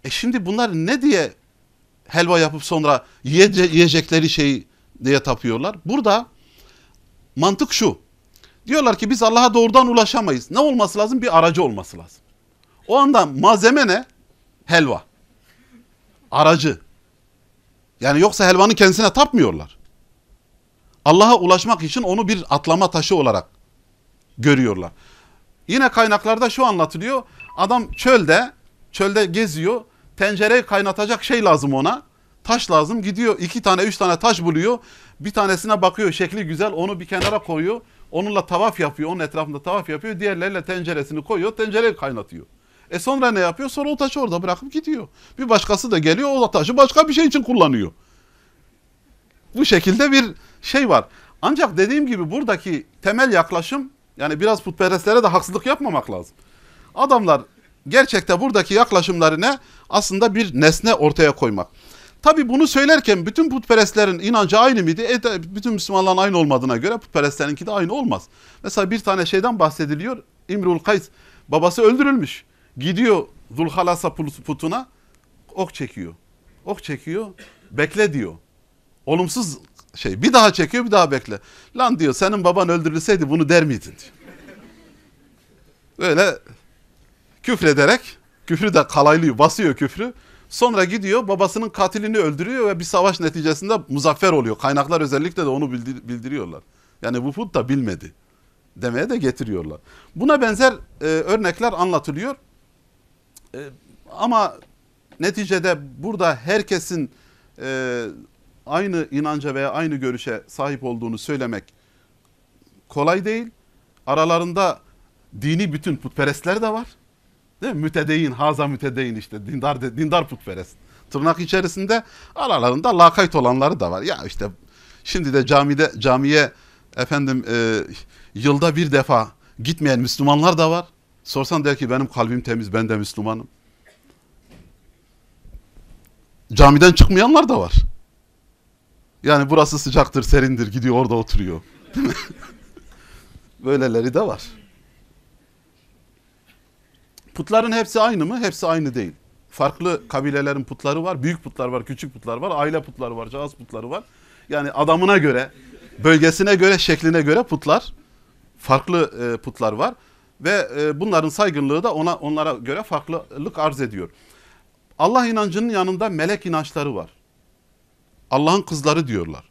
E şimdi bunlar ne diye helva yapıp sonra yiyecekleri şey diye tapıyorlar. Burada mantık şu. Diyorlar ki biz Allah'a doğrudan ulaşamayız. Ne olması lazım? Bir aracı olması lazım. O anda malzeme ne? Helva. Aracı. Yani yoksa helvanın kendisine tapmıyorlar. Allah'a ulaşmak için onu bir atlama taşı olarak görüyorlar. Yine kaynaklarda şu anlatılıyor. Adam çölde, çölde geziyor. Tencereyi kaynatacak şey lazım ona. Taş lazım. Gidiyor iki tane üç tane taş buluyor. Bir tanesine bakıyor şekli güzel onu bir kenara koyuyor. Onunla tavaf yapıyor. Onun etrafında tavaf yapıyor. Diğerleriyle tenceresini koyuyor. Tencereyi kaynatıyor. E sonra ne yapıyor? Sonra o taşı orada bırakıp gidiyor. Bir başkası da geliyor o taşı başka bir şey için kullanıyor. Bu şekilde bir şey var. Ancak dediğim gibi buradaki temel yaklaşım yani biraz putperestlere de haksızlık yapmamak lazım. Adamlar gerçekte buradaki yaklaşımları ne? Aslında bir nesne ortaya koymak. Tabi bunu söylerken bütün putperestlerin inancı aynı mıydı? E de, bütün Müslümanların aynı olmadığına göre putperestlerinki de aynı olmaz. Mesela bir tane şeyden bahsediliyor. İmrul Kays babası öldürülmüş. Gidiyor Zulhalasa putuna ok çekiyor. Ok çekiyor bekle diyor. Olumsuz şey bir daha çekiyor bir daha bekle. Lan diyor senin baban öldürülseydi bunu der miydin diyor. Öyle küfrederek, küfrü de kalaylıyor, basıyor küfrü. Sonra gidiyor babasının katilini öldürüyor ve bir savaş neticesinde muzaffer oluyor. Kaynaklar özellikle de onu bildiriyorlar. Yani Vufud da bilmedi demeye de getiriyorlar. Buna benzer e, örnekler anlatılıyor. E, ama neticede burada herkesin e, aynı inanca veya aynı görüşe sahip olduğunu söylemek kolay değil. Aralarında dini bütün putperestler de var. Değil mi? Mütedeyin, haza mütedeyin işte dindar dindar putperest. Tırnak içerisinde aralarında lakayt olanları da var. Ya işte şimdi de camide camiye efendim e, yılda bir defa gitmeyen Müslümanlar da var. Sorsan der ki benim kalbim temiz, ben de Müslümanım. Camiden çıkmayanlar da var. Yani burası sıcaktır, serindir, gidiyor orada oturuyor. Böyleleri de var. Putların hepsi aynı mı? Hepsi aynı değil. Farklı kabilelerin putları var. Büyük putlar var, küçük putlar var, aile putları var, cihaz putları var. Yani adamına göre, bölgesine göre, şekline göre putlar farklı e, putlar var ve e, bunların saygınlığı da ona onlara göre farklılık arz ediyor. Allah inancının yanında melek inançları var. Allah'ın kızları diyorlar.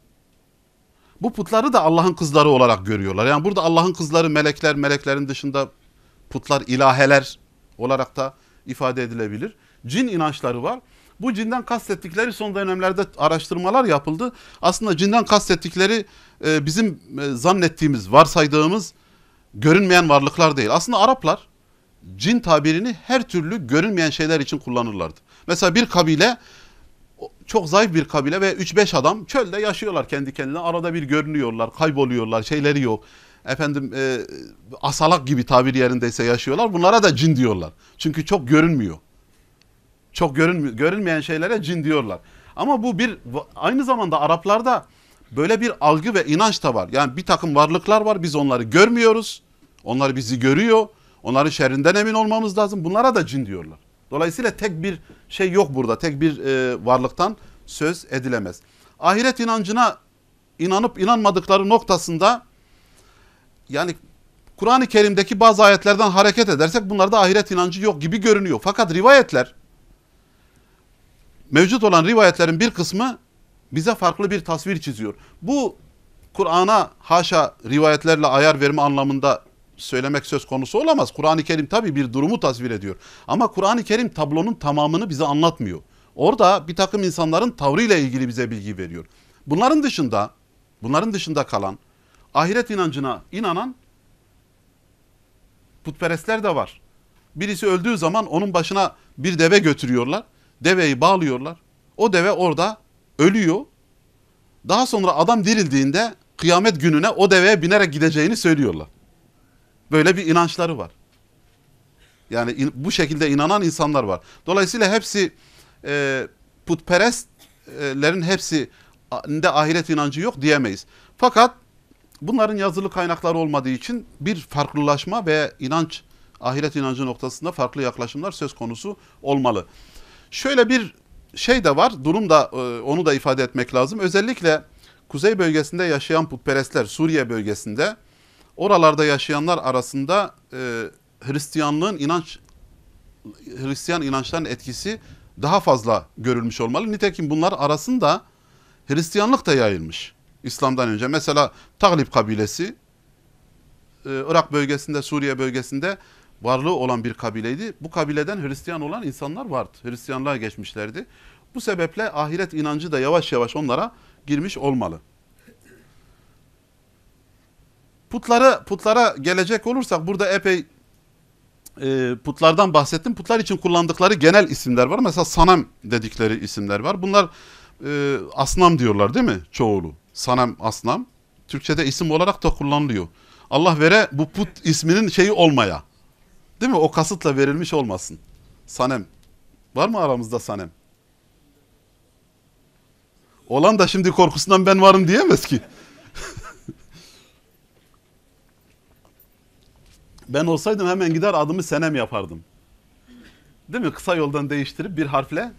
Bu putları da Allah'ın kızları olarak görüyorlar. Yani burada Allah'ın kızları melekler, meleklerin dışında putlar, ilaheler olarak da ifade edilebilir. Cin inançları var. Bu cinden kastettikleri son dönemlerde araştırmalar yapıldı. Aslında cinden kastettikleri e, bizim e, zannettiğimiz, varsaydığımız görünmeyen varlıklar değil. Aslında Araplar cin tabirini her türlü görünmeyen şeyler için kullanırlardı. Mesela bir kabile çok zayıf bir kabile ve 3-5 adam çölde yaşıyorlar kendi kendine. Arada bir görünüyorlar, kayboluyorlar, şeyleri yok efendim e, asalak gibi tabir yerindeyse yaşıyorlar. Bunlara da cin diyorlar. Çünkü çok görünmüyor. Çok görünmüyor. Görünmeyen şeylere cin diyorlar. Ama bu bir aynı zamanda Araplarda böyle bir algı ve inanç da var. Yani bir takım varlıklar var biz onları görmüyoruz. Onlar bizi görüyor. Onların şerrinden emin olmamız lazım. Bunlara da cin diyorlar. Dolayısıyla tek bir şey yok burada. Tek bir e, varlıktan söz edilemez. Ahiret inancına inanıp inanmadıkları noktasında yani Kur'an-ı Kerim'deki bazı ayetlerden hareket edersek bunlarda ahiret inancı yok gibi görünüyor. Fakat rivayetler mevcut olan rivayetlerin bir kısmı bize farklı bir tasvir çiziyor. Bu Kur'an'a haşa rivayetlerle ayar verme anlamında söylemek söz konusu olamaz. Kur'an-ı Kerim tabii bir durumu tasvir ediyor. Ama Kur'an-ı Kerim tablonun tamamını bize anlatmıyor. Orada bir takım insanların tavrıyla ilgili bize bilgi veriyor. Bunların dışında, bunların dışında kalan ahiret inancına inanan putperestler de var. Birisi öldüğü zaman onun başına bir deve götürüyorlar. Deveyi bağlıyorlar. O deve orada ölüyor. Daha sonra adam dirildiğinde kıyamet gününe o deveye binerek gideceğini söylüyorlar. Böyle bir inançları var. Yani in, bu şekilde inanan insanlar var. Dolayısıyla hepsi e, putperestlerin hepsi de ahiret inancı yok diyemeyiz. Fakat Bunların yazılı kaynakları olmadığı için bir farklılaşma ve inanç, ahiret inancı noktasında farklı yaklaşımlar söz konusu olmalı. Şöyle bir şey de var, durum da e, onu da ifade etmek lazım. Özellikle kuzey bölgesinde yaşayan putperestler, Suriye bölgesinde, oralarda yaşayanlar arasında e, Hristiyanlığın inanç, Hristiyan inançların etkisi daha fazla görülmüş olmalı. Nitekim bunlar arasında Hristiyanlık da yayılmış. İslam'dan önce. Mesela Taglib kabilesi e, Irak bölgesinde, Suriye bölgesinde varlığı olan bir kabileydi. Bu kabileden Hristiyan olan insanlar vardı. Hristiyanlığa geçmişlerdi. Bu sebeple ahiret inancı da yavaş yavaş onlara girmiş olmalı. Putlara putlara gelecek olursak burada epey e, putlardan bahsettim. Putlar için kullandıkları genel isimler var. Mesela sanam dedikleri isimler var. Bunlar e, asnam diyorlar değil mi çoğulu? sanem asnam Türkçe'de isim olarak da kullanılıyor. Allah vere bu put isminin şeyi olmaya. Değil mi? O kasıtla verilmiş olmasın. Sanem. Var mı aramızda sanem? Olan da şimdi korkusundan ben varım diyemez ki. ben olsaydım hemen gider adımı senem yapardım. Değil mi? Kısa yoldan değiştirip bir harfle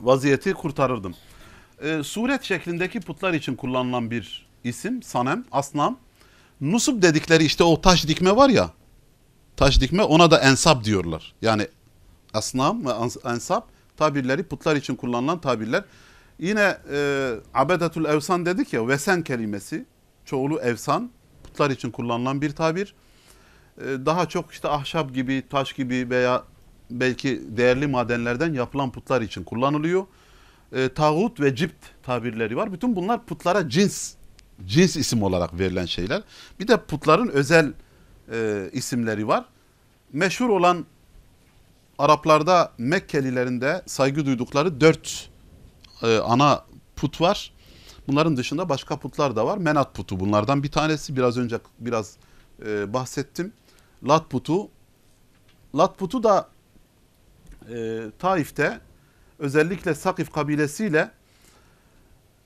vaziyeti kurtarırdım e, suret şeklindeki putlar için kullanılan bir isim. Sanem, asnam. Nusub dedikleri işte o taş dikme var ya. Taş dikme ona da ensab diyorlar. Yani asnam ve ensap tabirleri putlar için kullanılan tabirler. Yine e, abedetul evsan dedik ya vesen kelimesi çoğulu evsan putlar için kullanılan bir tabir. E, daha çok işte ahşap gibi, taş gibi veya belki değerli madenlerden yapılan putlar için kullanılıyor e, tağut ve cipt tabirleri var. Bütün bunlar putlara cins cins isim olarak verilen şeyler. Bir de putların özel e, isimleri var. Meşhur olan Araplarda Mekkelilerinde saygı duydukları dört e, ana put var. Bunların dışında başka putlar da var. Menat putu bunlardan bir tanesi. Biraz önce biraz e, bahsettim. Lat putu. Lat putu da e, Taif'te özellikle Sakif kabilesiyle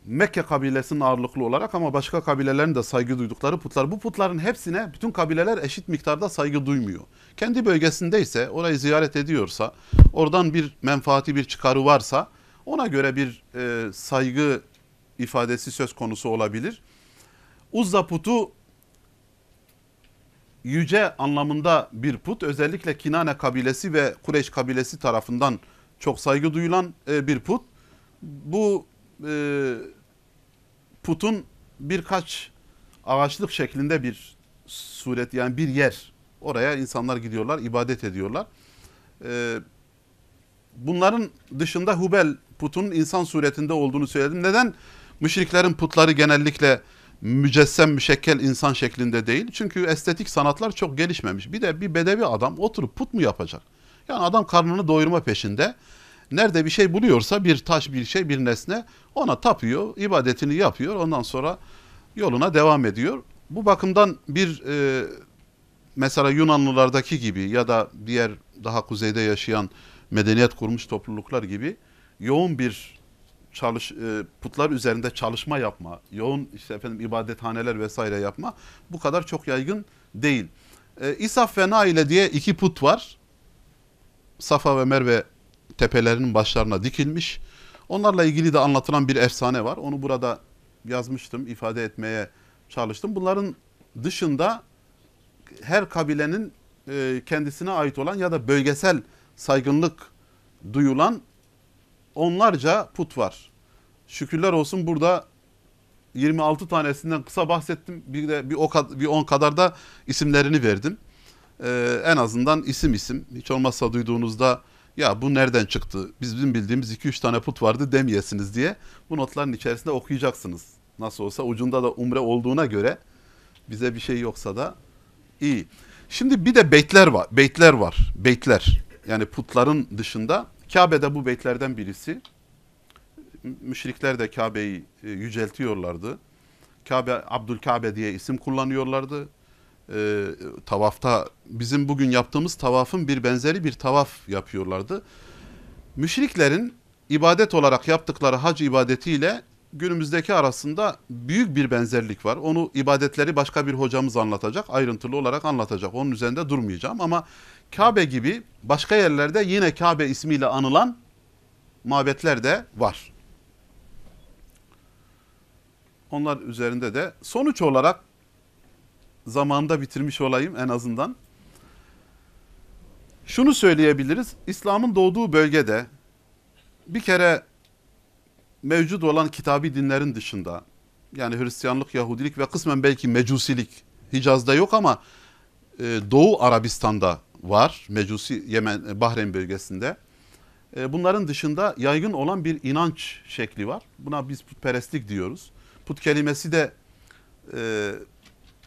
Mekke kabilesinin ağırlıklı olarak ama başka kabilelerin de saygı duydukları putlar. Bu putların hepsine bütün kabileler eşit miktarda saygı duymuyor. Kendi bölgesinde ise orayı ziyaret ediyorsa, oradan bir menfaati bir çıkarı varsa ona göre bir e, saygı ifadesi söz konusu olabilir. Uzza putu yüce anlamında bir put özellikle Kinane kabilesi ve Kureyş kabilesi tarafından çok saygı duyulan e, bir put. Bu e, putun birkaç ağaçlık şeklinde bir suret yani bir yer. Oraya insanlar gidiyorlar, ibadet ediyorlar. E, bunların dışında Hubel putun insan suretinde olduğunu söyledim. Neden müşriklerin putları genellikle mücessem müşekkel insan şeklinde değil? Çünkü estetik sanatlar çok gelişmemiş. Bir de bir bedevi adam oturup put mu yapacak? Yani adam karnını doyurma peşinde. Nerede bir şey buluyorsa bir taş bir şey bir nesne ona tapıyor, ibadetini yapıyor. Ondan sonra yoluna devam ediyor. Bu bakımdan bir e, mesela Yunanlılardaki gibi ya da diğer daha kuzeyde yaşayan medeniyet kurmuş topluluklar gibi yoğun bir çalış e, putlar üzerinde çalışma yapma, yoğun işte efendim ibadethaneler vesaire yapma bu kadar çok yaygın değil. E, İsaf ve Naile diye iki put var. Safa ve Merve tepelerinin başlarına dikilmiş. Onlarla ilgili de anlatılan bir efsane var. Onu burada yazmıştım, ifade etmeye çalıştım. Bunların dışında her kabilenin e, kendisine ait olan ya da bölgesel saygınlık duyulan onlarca put var. Şükürler olsun burada 26 tanesinden kısa bahsettim. Bir de bir o bir 10 kadar da isimlerini verdim e, en azından isim isim hiç olmazsa duyduğunuzda ya bu nereden çıktı bizim bildiğimiz 2-3 tane put vardı demeyesiniz diye bu notların içerisinde okuyacaksınız. Nasıl olsa ucunda da umre olduğuna göre bize bir şey yoksa da iyi. Şimdi bir de beytler var. Beytler var. Beytler. Yani putların dışında Kabe'de bu beytlerden birisi. Müşrikler de Kabe'yi e, yüceltiyorlardı. Kabe Abdülkabe diye isim kullanıyorlardı e, tavafta bizim bugün yaptığımız tavafın bir benzeri bir tavaf yapıyorlardı. Müşriklerin ibadet olarak yaptıkları hac ibadetiyle günümüzdeki arasında büyük bir benzerlik var. Onu ibadetleri başka bir hocamız anlatacak, ayrıntılı olarak anlatacak. Onun üzerinde durmayacağım ama Kabe gibi başka yerlerde yine Kabe ismiyle anılan mabetler de var. Onlar üzerinde de sonuç olarak zamanda bitirmiş olayım en azından. Şunu söyleyebiliriz. İslam'ın doğduğu bölgede bir kere mevcut olan kitabi dinlerin dışında yani Hristiyanlık, Yahudilik ve kısmen belki Mecusilik Hicaz'da yok ama e, Doğu Arabistan'da var. Mecusi Yemen e, Bahreyn bölgesinde. E, bunların dışında yaygın olan bir inanç şekli var. Buna biz putperestlik diyoruz. Put kelimesi de e,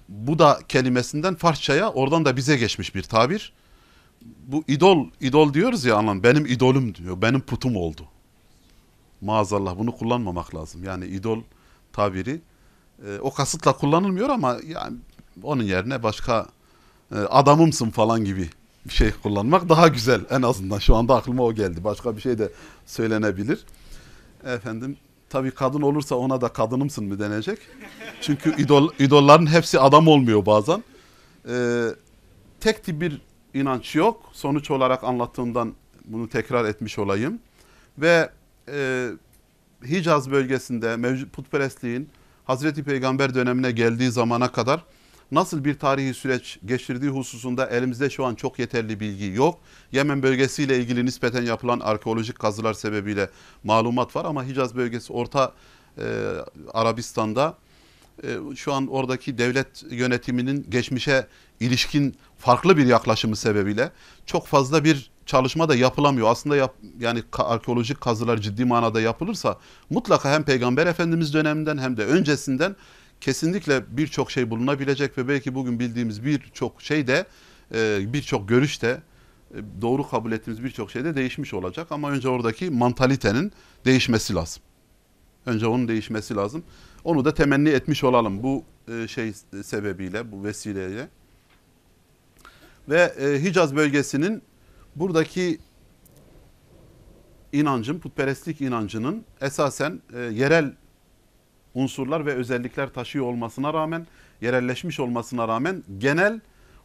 bu da kelimesinden Farsçaya oradan da bize geçmiş bir tabir. Bu idol, idol diyoruz ya anlam benim idolüm diyor. Benim putum oldu. Maazallah bunu kullanmamak lazım. Yani idol tabiri e, o kasıtla kullanılmıyor ama yani onun yerine başka e, adamımsın falan gibi bir şey kullanmak daha güzel en azından şu anda aklıma o geldi. Başka bir şey de söylenebilir. Efendim Tabii kadın olursa ona da kadınımsın mı denecek. Çünkü idol, idolların hepsi adam olmuyor bazen. Ee, tek tip bir inanç yok. Sonuç olarak anlattığımdan bunu tekrar etmiş olayım. Ve e, Hicaz bölgesinde mevcut putperestliğin Hazreti Peygamber dönemine geldiği zamana kadar nasıl bir tarihi süreç geçirdiği hususunda elimizde şu an çok yeterli bilgi yok. Yemen bölgesiyle ilgili nispeten yapılan arkeolojik kazılar sebebiyle malumat var ama Hicaz bölgesi Orta e, Arabistan'da e, şu an oradaki devlet yönetiminin geçmişe ilişkin farklı bir yaklaşımı sebebiyle çok fazla bir çalışma da yapılamıyor. Aslında yap, yani arkeolojik kazılar ciddi manada yapılırsa mutlaka hem Peygamber Efendimiz döneminden hem de öncesinden kesinlikle birçok şey bulunabilecek ve belki bugün bildiğimiz birçok şey de e, birçok görüş de e, doğru kabul ettiğimiz birçok şey de değişmiş olacak ama önce oradaki mantalitenin değişmesi lazım. Önce onun değişmesi lazım. Onu da temenni etmiş olalım bu e, şey sebebiyle, bu vesileyle. Ve Hicaz bölgesinin buradaki inancın, putperestlik inancının esasen yerel unsurlar ve özellikler taşıyor olmasına rağmen, yerelleşmiş olmasına rağmen genel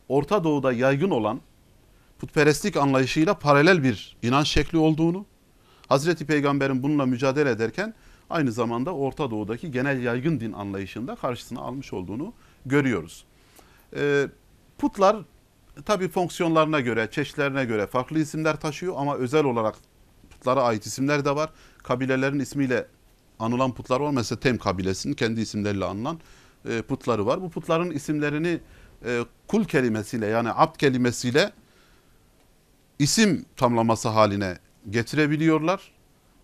Orta Doğu'da yaygın olan putperestlik anlayışıyla paralel bir inanç şekli olduğunu, Hazreti Peygamber'in bununla mücadele ederken aynı zamanda Orta Doğu'daki genel yaygın din anlayışında karşısına almış olduğunu görüyoruz. E, putlar tabi fonksiyonlarına göre, çeşitlerine göre farklı isimler taşıyor ama özel olarak putlara ait isimler de var. Kabilelerin ismiyle anılan putlar var. Mesela Tem kabilesinin kendi isimleriyle anılan e, putları var. Bu putların isimlerini e, kul kelimesiyle yani abd kelimesiyle isim tamlaması haline getirebiliyorlar.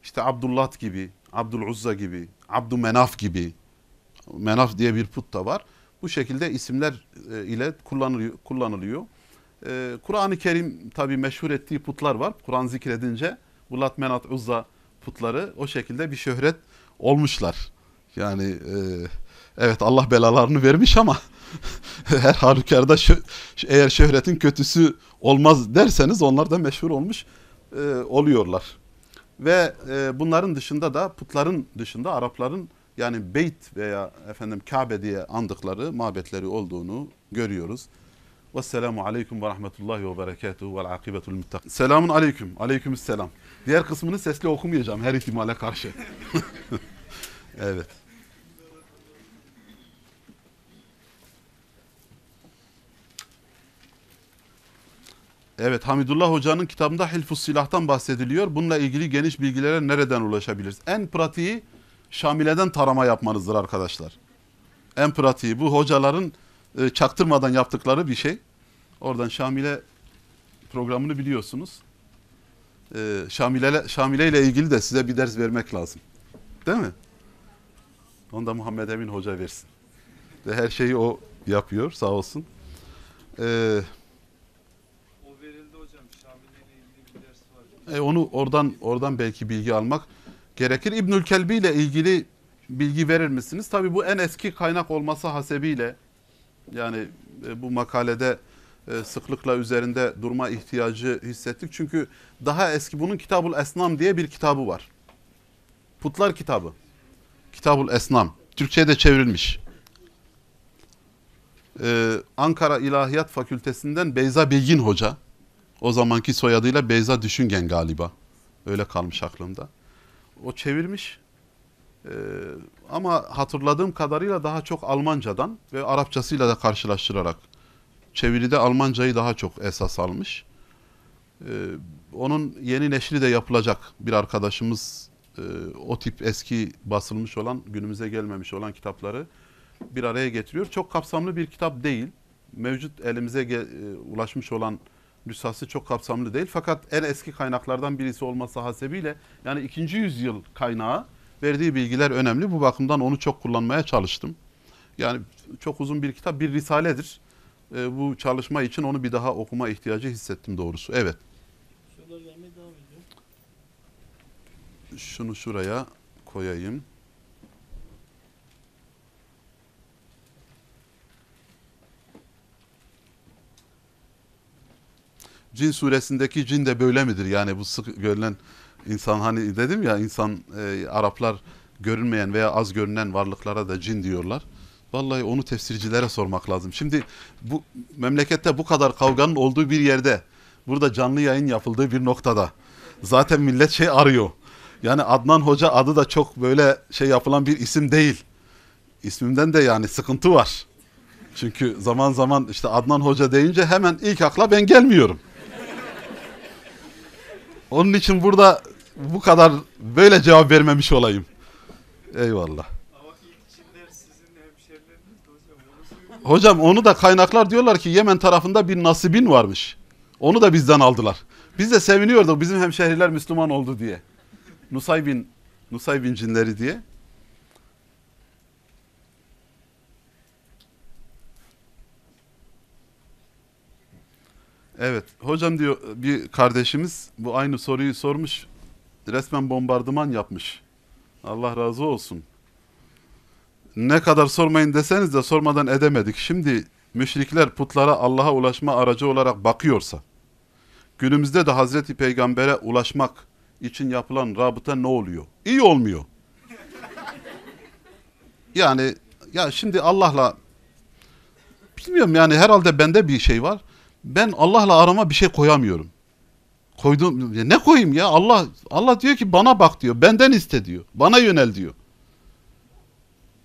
İşte Abdullah gibi, Abdul Uzza gibi, Abdü Menaf gibi. Menaf diye bir put da var. Bu şekilde isimler e, ile kullanılıyor. kullanılıyor. Ee, Kur'an-ı Kerim tabi meşhur ettiği putlar var. Kur'an zikredince bu Lat, Menat, Uzza putları o şekilde bir şöhret olmuşlar. Yani e, evet Allah belalarını vermiş ama her halükarda şö eğer şöhretin kötüsü olmaz derseniz onlar da meşhur olmuş e, oluyorlar. Ve e, bunların dışında da putların dışında Arapların yani beyt veya efendim Kabe diye andıkları mabetleri olduğunu görüyoruz. Vesselamu aleyküm ve rahmetullahi ve berekatuhu ve akibetul muttakin. Selamun aleyküm. Aleyküm selam. Diğer kısmını sesli okumayacağım her ihtimale karşı. evet. Evet Hamidullah Hoca'nın kitabında Hilfus Silah'tan bahsediliyor. Bununla ilgili geniş bilgilere nereden ulaşabiliriz? En pratiği Şamile'den tarama yapmanızdır arkadaşlar. En pratiği bu hocaların e, çaktırmadan yaptıkları bir şey. Oradan Şamile programını biliyorsunuz e, Şamile, Şamile ile ilgili de size bir ders vermek lazım. Değil mi? Onu da Muhammed Emin Hoca versin. Ve her şeyi o yapıyor sağ olsun. Ee, o verildi hocam. Şamile ile ilgili bir ders var. E, onu oradan oradan belki bilgi almak gerekir. İbnül Kelbi ile ilgili bilgi verir misiniz? Tabii bu en eski kaynak olması hasebiyle yani e, bu makalede e, sıklıkla üzerinde durma ihtiyacı hissettik. Çünkü daha eski bunun Kitabul Esnam diye bir kitabı var. Putlar kitabı. Kitabul Esnam. Türkçe'ye de çevrilmiş. Ee, Ankara İlahiyat Fakültesinden Beyza Bilgin Hoca. O zamanki soyadıyla Beyza Düşüngen galiba. Öyle kalmış aklımda. O çevirmiş. Ee, ama hatırladığım kadarıyla daha çok Almancadan ve Arapçasıyla da karşılaştırarak çeviride Almancayı daha çok esas almış. Ee, onun yeni neşri de yapılacak bir arkadaşımız e, o tip eski basılmış olan günümüze gelmemiş olan kitapları bir araya getiriyor. Çok kapsamlı bir kitap değil. Mevcut elimize e, ulaşmış olan nüshası çok kapsamlı değil. Fakat en eski kaynaklardan birisi olması hasebiyle yani ikinci yüzyıl kaynağı verdiği bilgiler önemli. Bu bakımdan onu çok kullanmaya çalıştım. Yani çok uzun bir kitap, bir risaledir e, bu çalışma için onu bir daha okuma ihtiyacı hissettim doğrusu. Evet. Şunu şuraya koyayım. Cin suresindeki cin de böyle midir? Yani bu sık görülen insan hani dedim ya insan e, Araplar görünmeyen veya az görünen varlıklara da cin diyorlar. Vallahi onu tefsircilere sormak lazım. Şimdi bu memlekette bu kadar kavganın olduğu bir yerde, burada canlı yayın yapıldığı bir noktada zaten millet şey arıyor. Yani Adnan Hoca adı da çok böyle şey yapılan bir isim değil. İsmimden de yani sıkıntı var. Çünkü zaman zaman işte Adnan Hoca deyince hemen ilk akla ben gelmiyorum. Onun için burada bu kadar böyle cevap vermemiş olayım. Eyvallah. Hocam onu da kaynaklar diyorlar ki Yemen tarafında bir nasibin varmış. Onu da bizden aldılar. Biz de seviniyorduk bizim hemşehriler Müslüman oldu diye. Nusaybin, Nusaybin cinleri diye. Evet hocam diyor bir kardeşimiz bu aynı soruyu sormuş. Resmen bombardıman yapmış. Allah razı olsun ne kadar sormayın deseniz de sormadan edemedik. Şimdi müşrikler putlara Allah'a ulaşma aracı olarak bakıyorsa, günümüzde de Hazreti Peygamber'e ulaşmak için yapılan rabıta ne oluyor? İyi olmuyor. Yani ya şimdi Allah'la bilmiyorum yani herhalde bende bir şey var. Ben Allah'la arama bir şey koyamıyorum. Koydum ne koyayım ya Allah Allah diyor ki bana bak diyor. Benden iste diyor. Bana yönel diyor.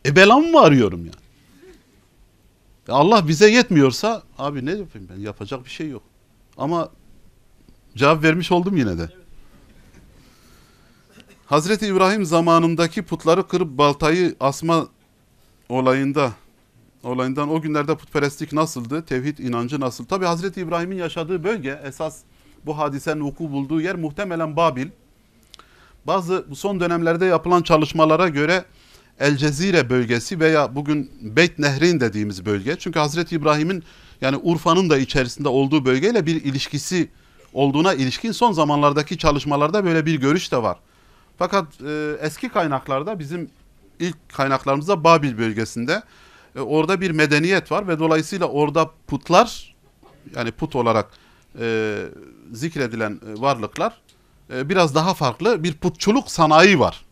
Ebelan mı arıyorum yani? E Allah bize yetmiyorsa abi ne yapayım ben yapacak bir şey yok. Ama cevap vermiş oldum yine de. Hazreti İbrahim zamanındaki putları kırıp baltayı asma olayında olayından o günlerde putperestlik nasıldı? Tevhid inancı nasıl? Tabi Hazreti İbrahim'in yaşadığı bölge esas bu hadisenin huku bulduğu yer muhtemelen Babil. Bazı bu son dönemlerde yapılan çalışmalara göre El Cezire bölgesi veya bugün Beyt Nehri'nin dediğimiz bölge. Çünkü Hazreti İbrahim'in yani Urfa'nın da içerisinde olduğu bölgeyle bir ilişkisi olduğuna ilişkin son zamanlardaki çalışmalarda böyle bir görüş de var. Fakat e, eski kaynaklarda bizim ilk kaynaklarımızda Babil bölgesinde e, orada bir medeniyet var ve dolayısıyla orada putlar yani put olarak e, zikredilen e, varlıklar e, biraz daha farklı bir putçuluk sanayi var.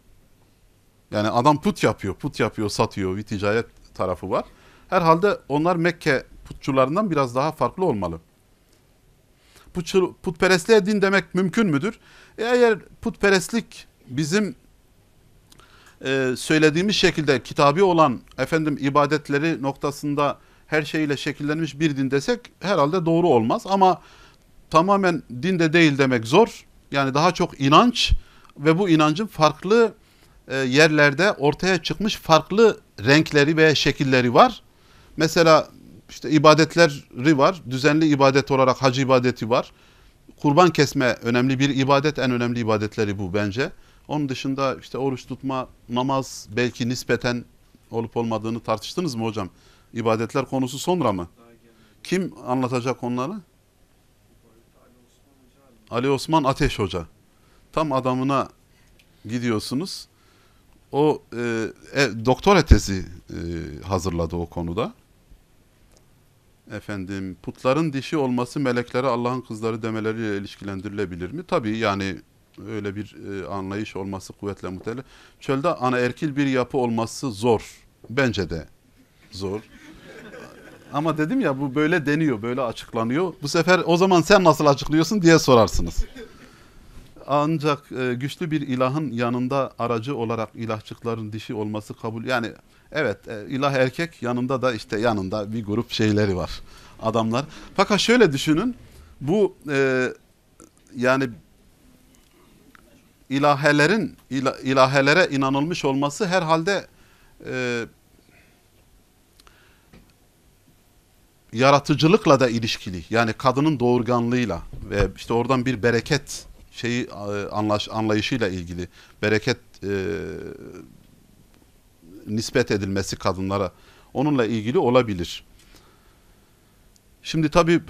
Yani adam put yapıyor, put yapıyor, satıyor. Bir ticaret tarafı var. Herhalde onlar Mekke putçularından biraz daha farklı olmalı. Putçu, putperestliğe din demek mümkün müdür? E eğer putperestlik bizim e, söylediğimiz şekilde kitabi olan efendim ibadetleri noktasında her şeyle şekillenmiş bir din desek herhalde doğru olmaz. Ama tamamen din de değil demek zor. Yani daha çok inanç ve bu inancın farklı e, yerlerde ortaya çıkmış farklı renkleri veya şekilleri var. Mesela işte ibadetleri var. Düzenli ibadet olarak hac ibadeti var. Kurban kesme önemli bir ibadet. En önemli ibadetleri bu bence. Onun dışında işte oruç tutma, namaz belki nispeten olup olmadığını tartıştınız mı hocam? İbadetler konusu sonra mı? Kim anlatacak onları? Ali Osman Ateş Hoca. Tam adamına gidiyorsunuz o e, e doktora tezi e, hazırladı o konuda. Efendim putların dişi olması melekleri Allah'ın kızları demeleriyle ilişkilendirilebilir mi? Tabii yani öyle bir e, anlayış olması kuvvetle muhtemel. Çölde anaerkil bir yapı olması zor. Bence de zor. Ama dedim ya bu böyle deniyor, böyle açıklanıyor. Bu sefer o zaman sen nasıl açıklıyorsun diye sorarsınız ancak e, güçlü bir ilahın yanında aracı olarak ilahçıkların dişi olması kabul. Yani evet e, ilah erkek yanında da işte yanında bir grup şeyleri var adamlar. Fakat şöyle düşünün bu e, yani ilahelerin ila, ilahelere inanılmış olması herhalde e, yaratıcılıkla da ilişkili. Yani kadının doğurganlığıyla ve işte oradan bir bereket şeyi anlaş, anlayışıyla ilgili bereket e, nispet edilmesi kadınlara onunla ilgili olabilir. Şimdi tabii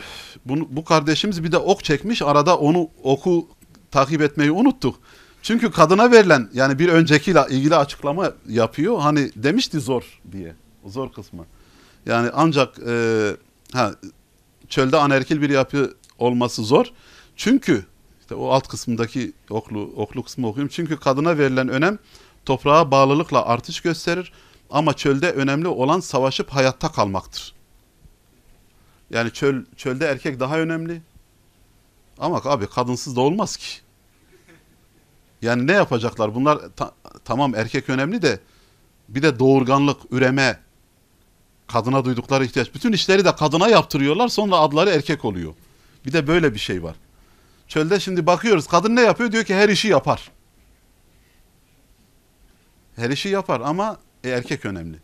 bunu, bu kardeşimiz bir de ok çekmiş arada onu oku takip etmeyi unuttuk. Çünkü kadına verilen yani bir öncekiyle ilgili açıklama yapıyor. Hani demişti zor diye. Zor kısmı. Yani ancak e, ha, çölde anerkil bir yapı olması zor. Çünkü işte o alt kısmındaki oklu, oklu kısmı okuyayım. Çünkü kadına verilen önem toprağa bağlılıkla artış gösterir ama çölde önemli olan savaşıp hayatta kalmaktır. Yani çöl, çölde erkek daha önemli. Ama abi kadınsız da olmaz ki. Yani ne yapacaklar? Bunlar ta, tamam erkek önemli de bir de doğurganlık, üreme, kadına duydukları ihtiyaç. Bütün işleri de kadına yaptırıyorlar sonra adları erkek oluyor. Bir de böyle bir şey var. Çölde şimdi bakıyoruz kadın ne yapıyor? Diyor ki her işi yapar. Her işi yapar ama e, erkek önemli.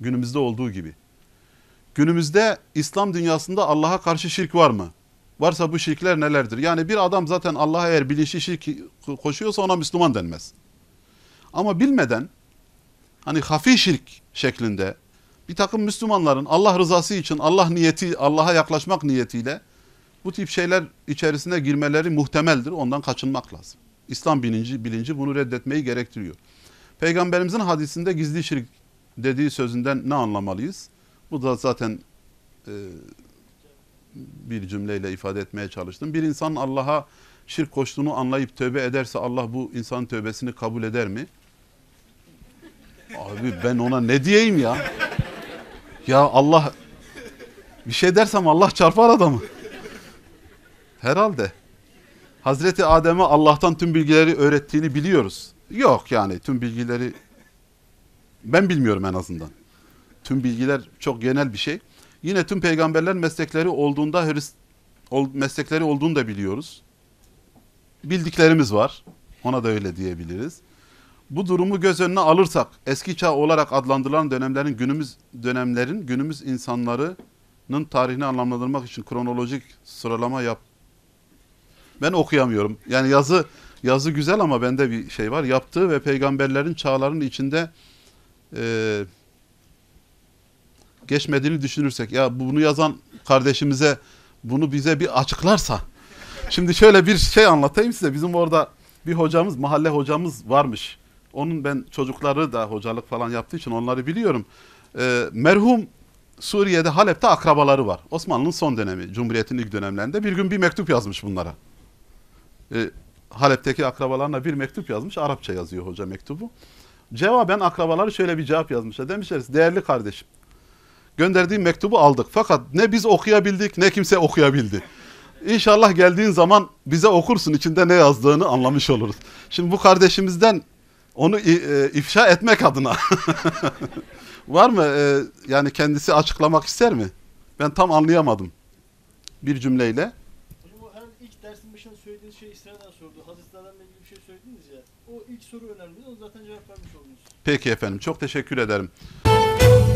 Günümüzde olduğu gibi. Günümüzde İslam dünyasında Allah'a karşı şirk var mı? Varsa bu şirkler nelerdir? Yani bir adam zaten Allah'a eğer bilinçli şirk koşuyorsa ona Müslüman denmez. Ama bilmeden hani hafi şirk şeklinde bir takım Müslümanların Allah rızası için Allah niyeti Allah'a yaklaşmak niyetiyle bu tip şeyler içerisine girmeleri muhtemeldir. Ondan kaçınmak lazım. İslam bilinci, bilinci bunu reddetmeyi gerektiriyor. Peygamberimizin hadisinde gizli şirk dediği sözünden ne anlamalıyız? Bu da zaten e, bir cümleyle ifade etmeye çalıştım. Bir insan Allah'a şirk koştuğunu anlayıp tövbe ederse Allah bu insan tövbesini kabul eder mi? Abi ben ona ne diyeyim ya? Ya Allah bir şey dersem Allah çarpar adamı. Herhalde. Hazreti Adem'e Allah'tan tüm bilgileri öğrettiğini biliyoruz. Yok yani tüm bilgileri ben bilmiyorum en azından. Tüm bilgiler çok genel bir şey. Yine tüm peygamberler meslekleri olduğunda meslekleri olduğunu da biliyoruz. Bildiklerimiz var. Ona da öyle diyebiliriz. Bu durumu göz önüne alırsak eski çağ olarak adlandırılan dönemlerin günümüz dönemlerin günümüz insanlarının tarihini anlamlandırmak için kronolojik sıralama yap, ben okuyamıyorum. Yani yazı yazı güzel ama bende bir şey var. Yaptığı ve peygamberlerin çağlarının içinde e, geçmediğini düşünürsek ya bunu yazan kardeşimize bunu bize bir açıklarsa şimdi şöyle bir şey anlatayım size. Bizim orada bir hocamız, mahalle hocamız varmış. Onun ben çocukları da hocalık falan yaptığı için onları biliyorum. E, merhum Suriye'de Halep'te akrabaları var. Osmanlı'nın son dönemi, Cumhuriyet'in ilk dönemlerinde bir gün bir mektup yazmış bunlara e, Halep'teki akrabalarına bir mektup yazmış. Arapça yazıyor hoca mektubu. Cevaben akrabaları şöyle bir cevap yazmışlar. Demişler değerli kardeşim gönderdiğin mektubu aldık. Fakat ne biz okuyabildik ne kimse okuyabildi. İnşallah geldiğin zaman bize okursun içinde ne yazdığını anlamış oluruz. Şimdi bu kardeşimizden onu e, ifşa etmek adına. Var mı e, yani kendisi açıklamak ister mi? Ben tam anlayamadım bir cümleyle. soru öneriniz, o zaten cevap vermiş oldunuz. Peki efendim, çok teşekkür ederim.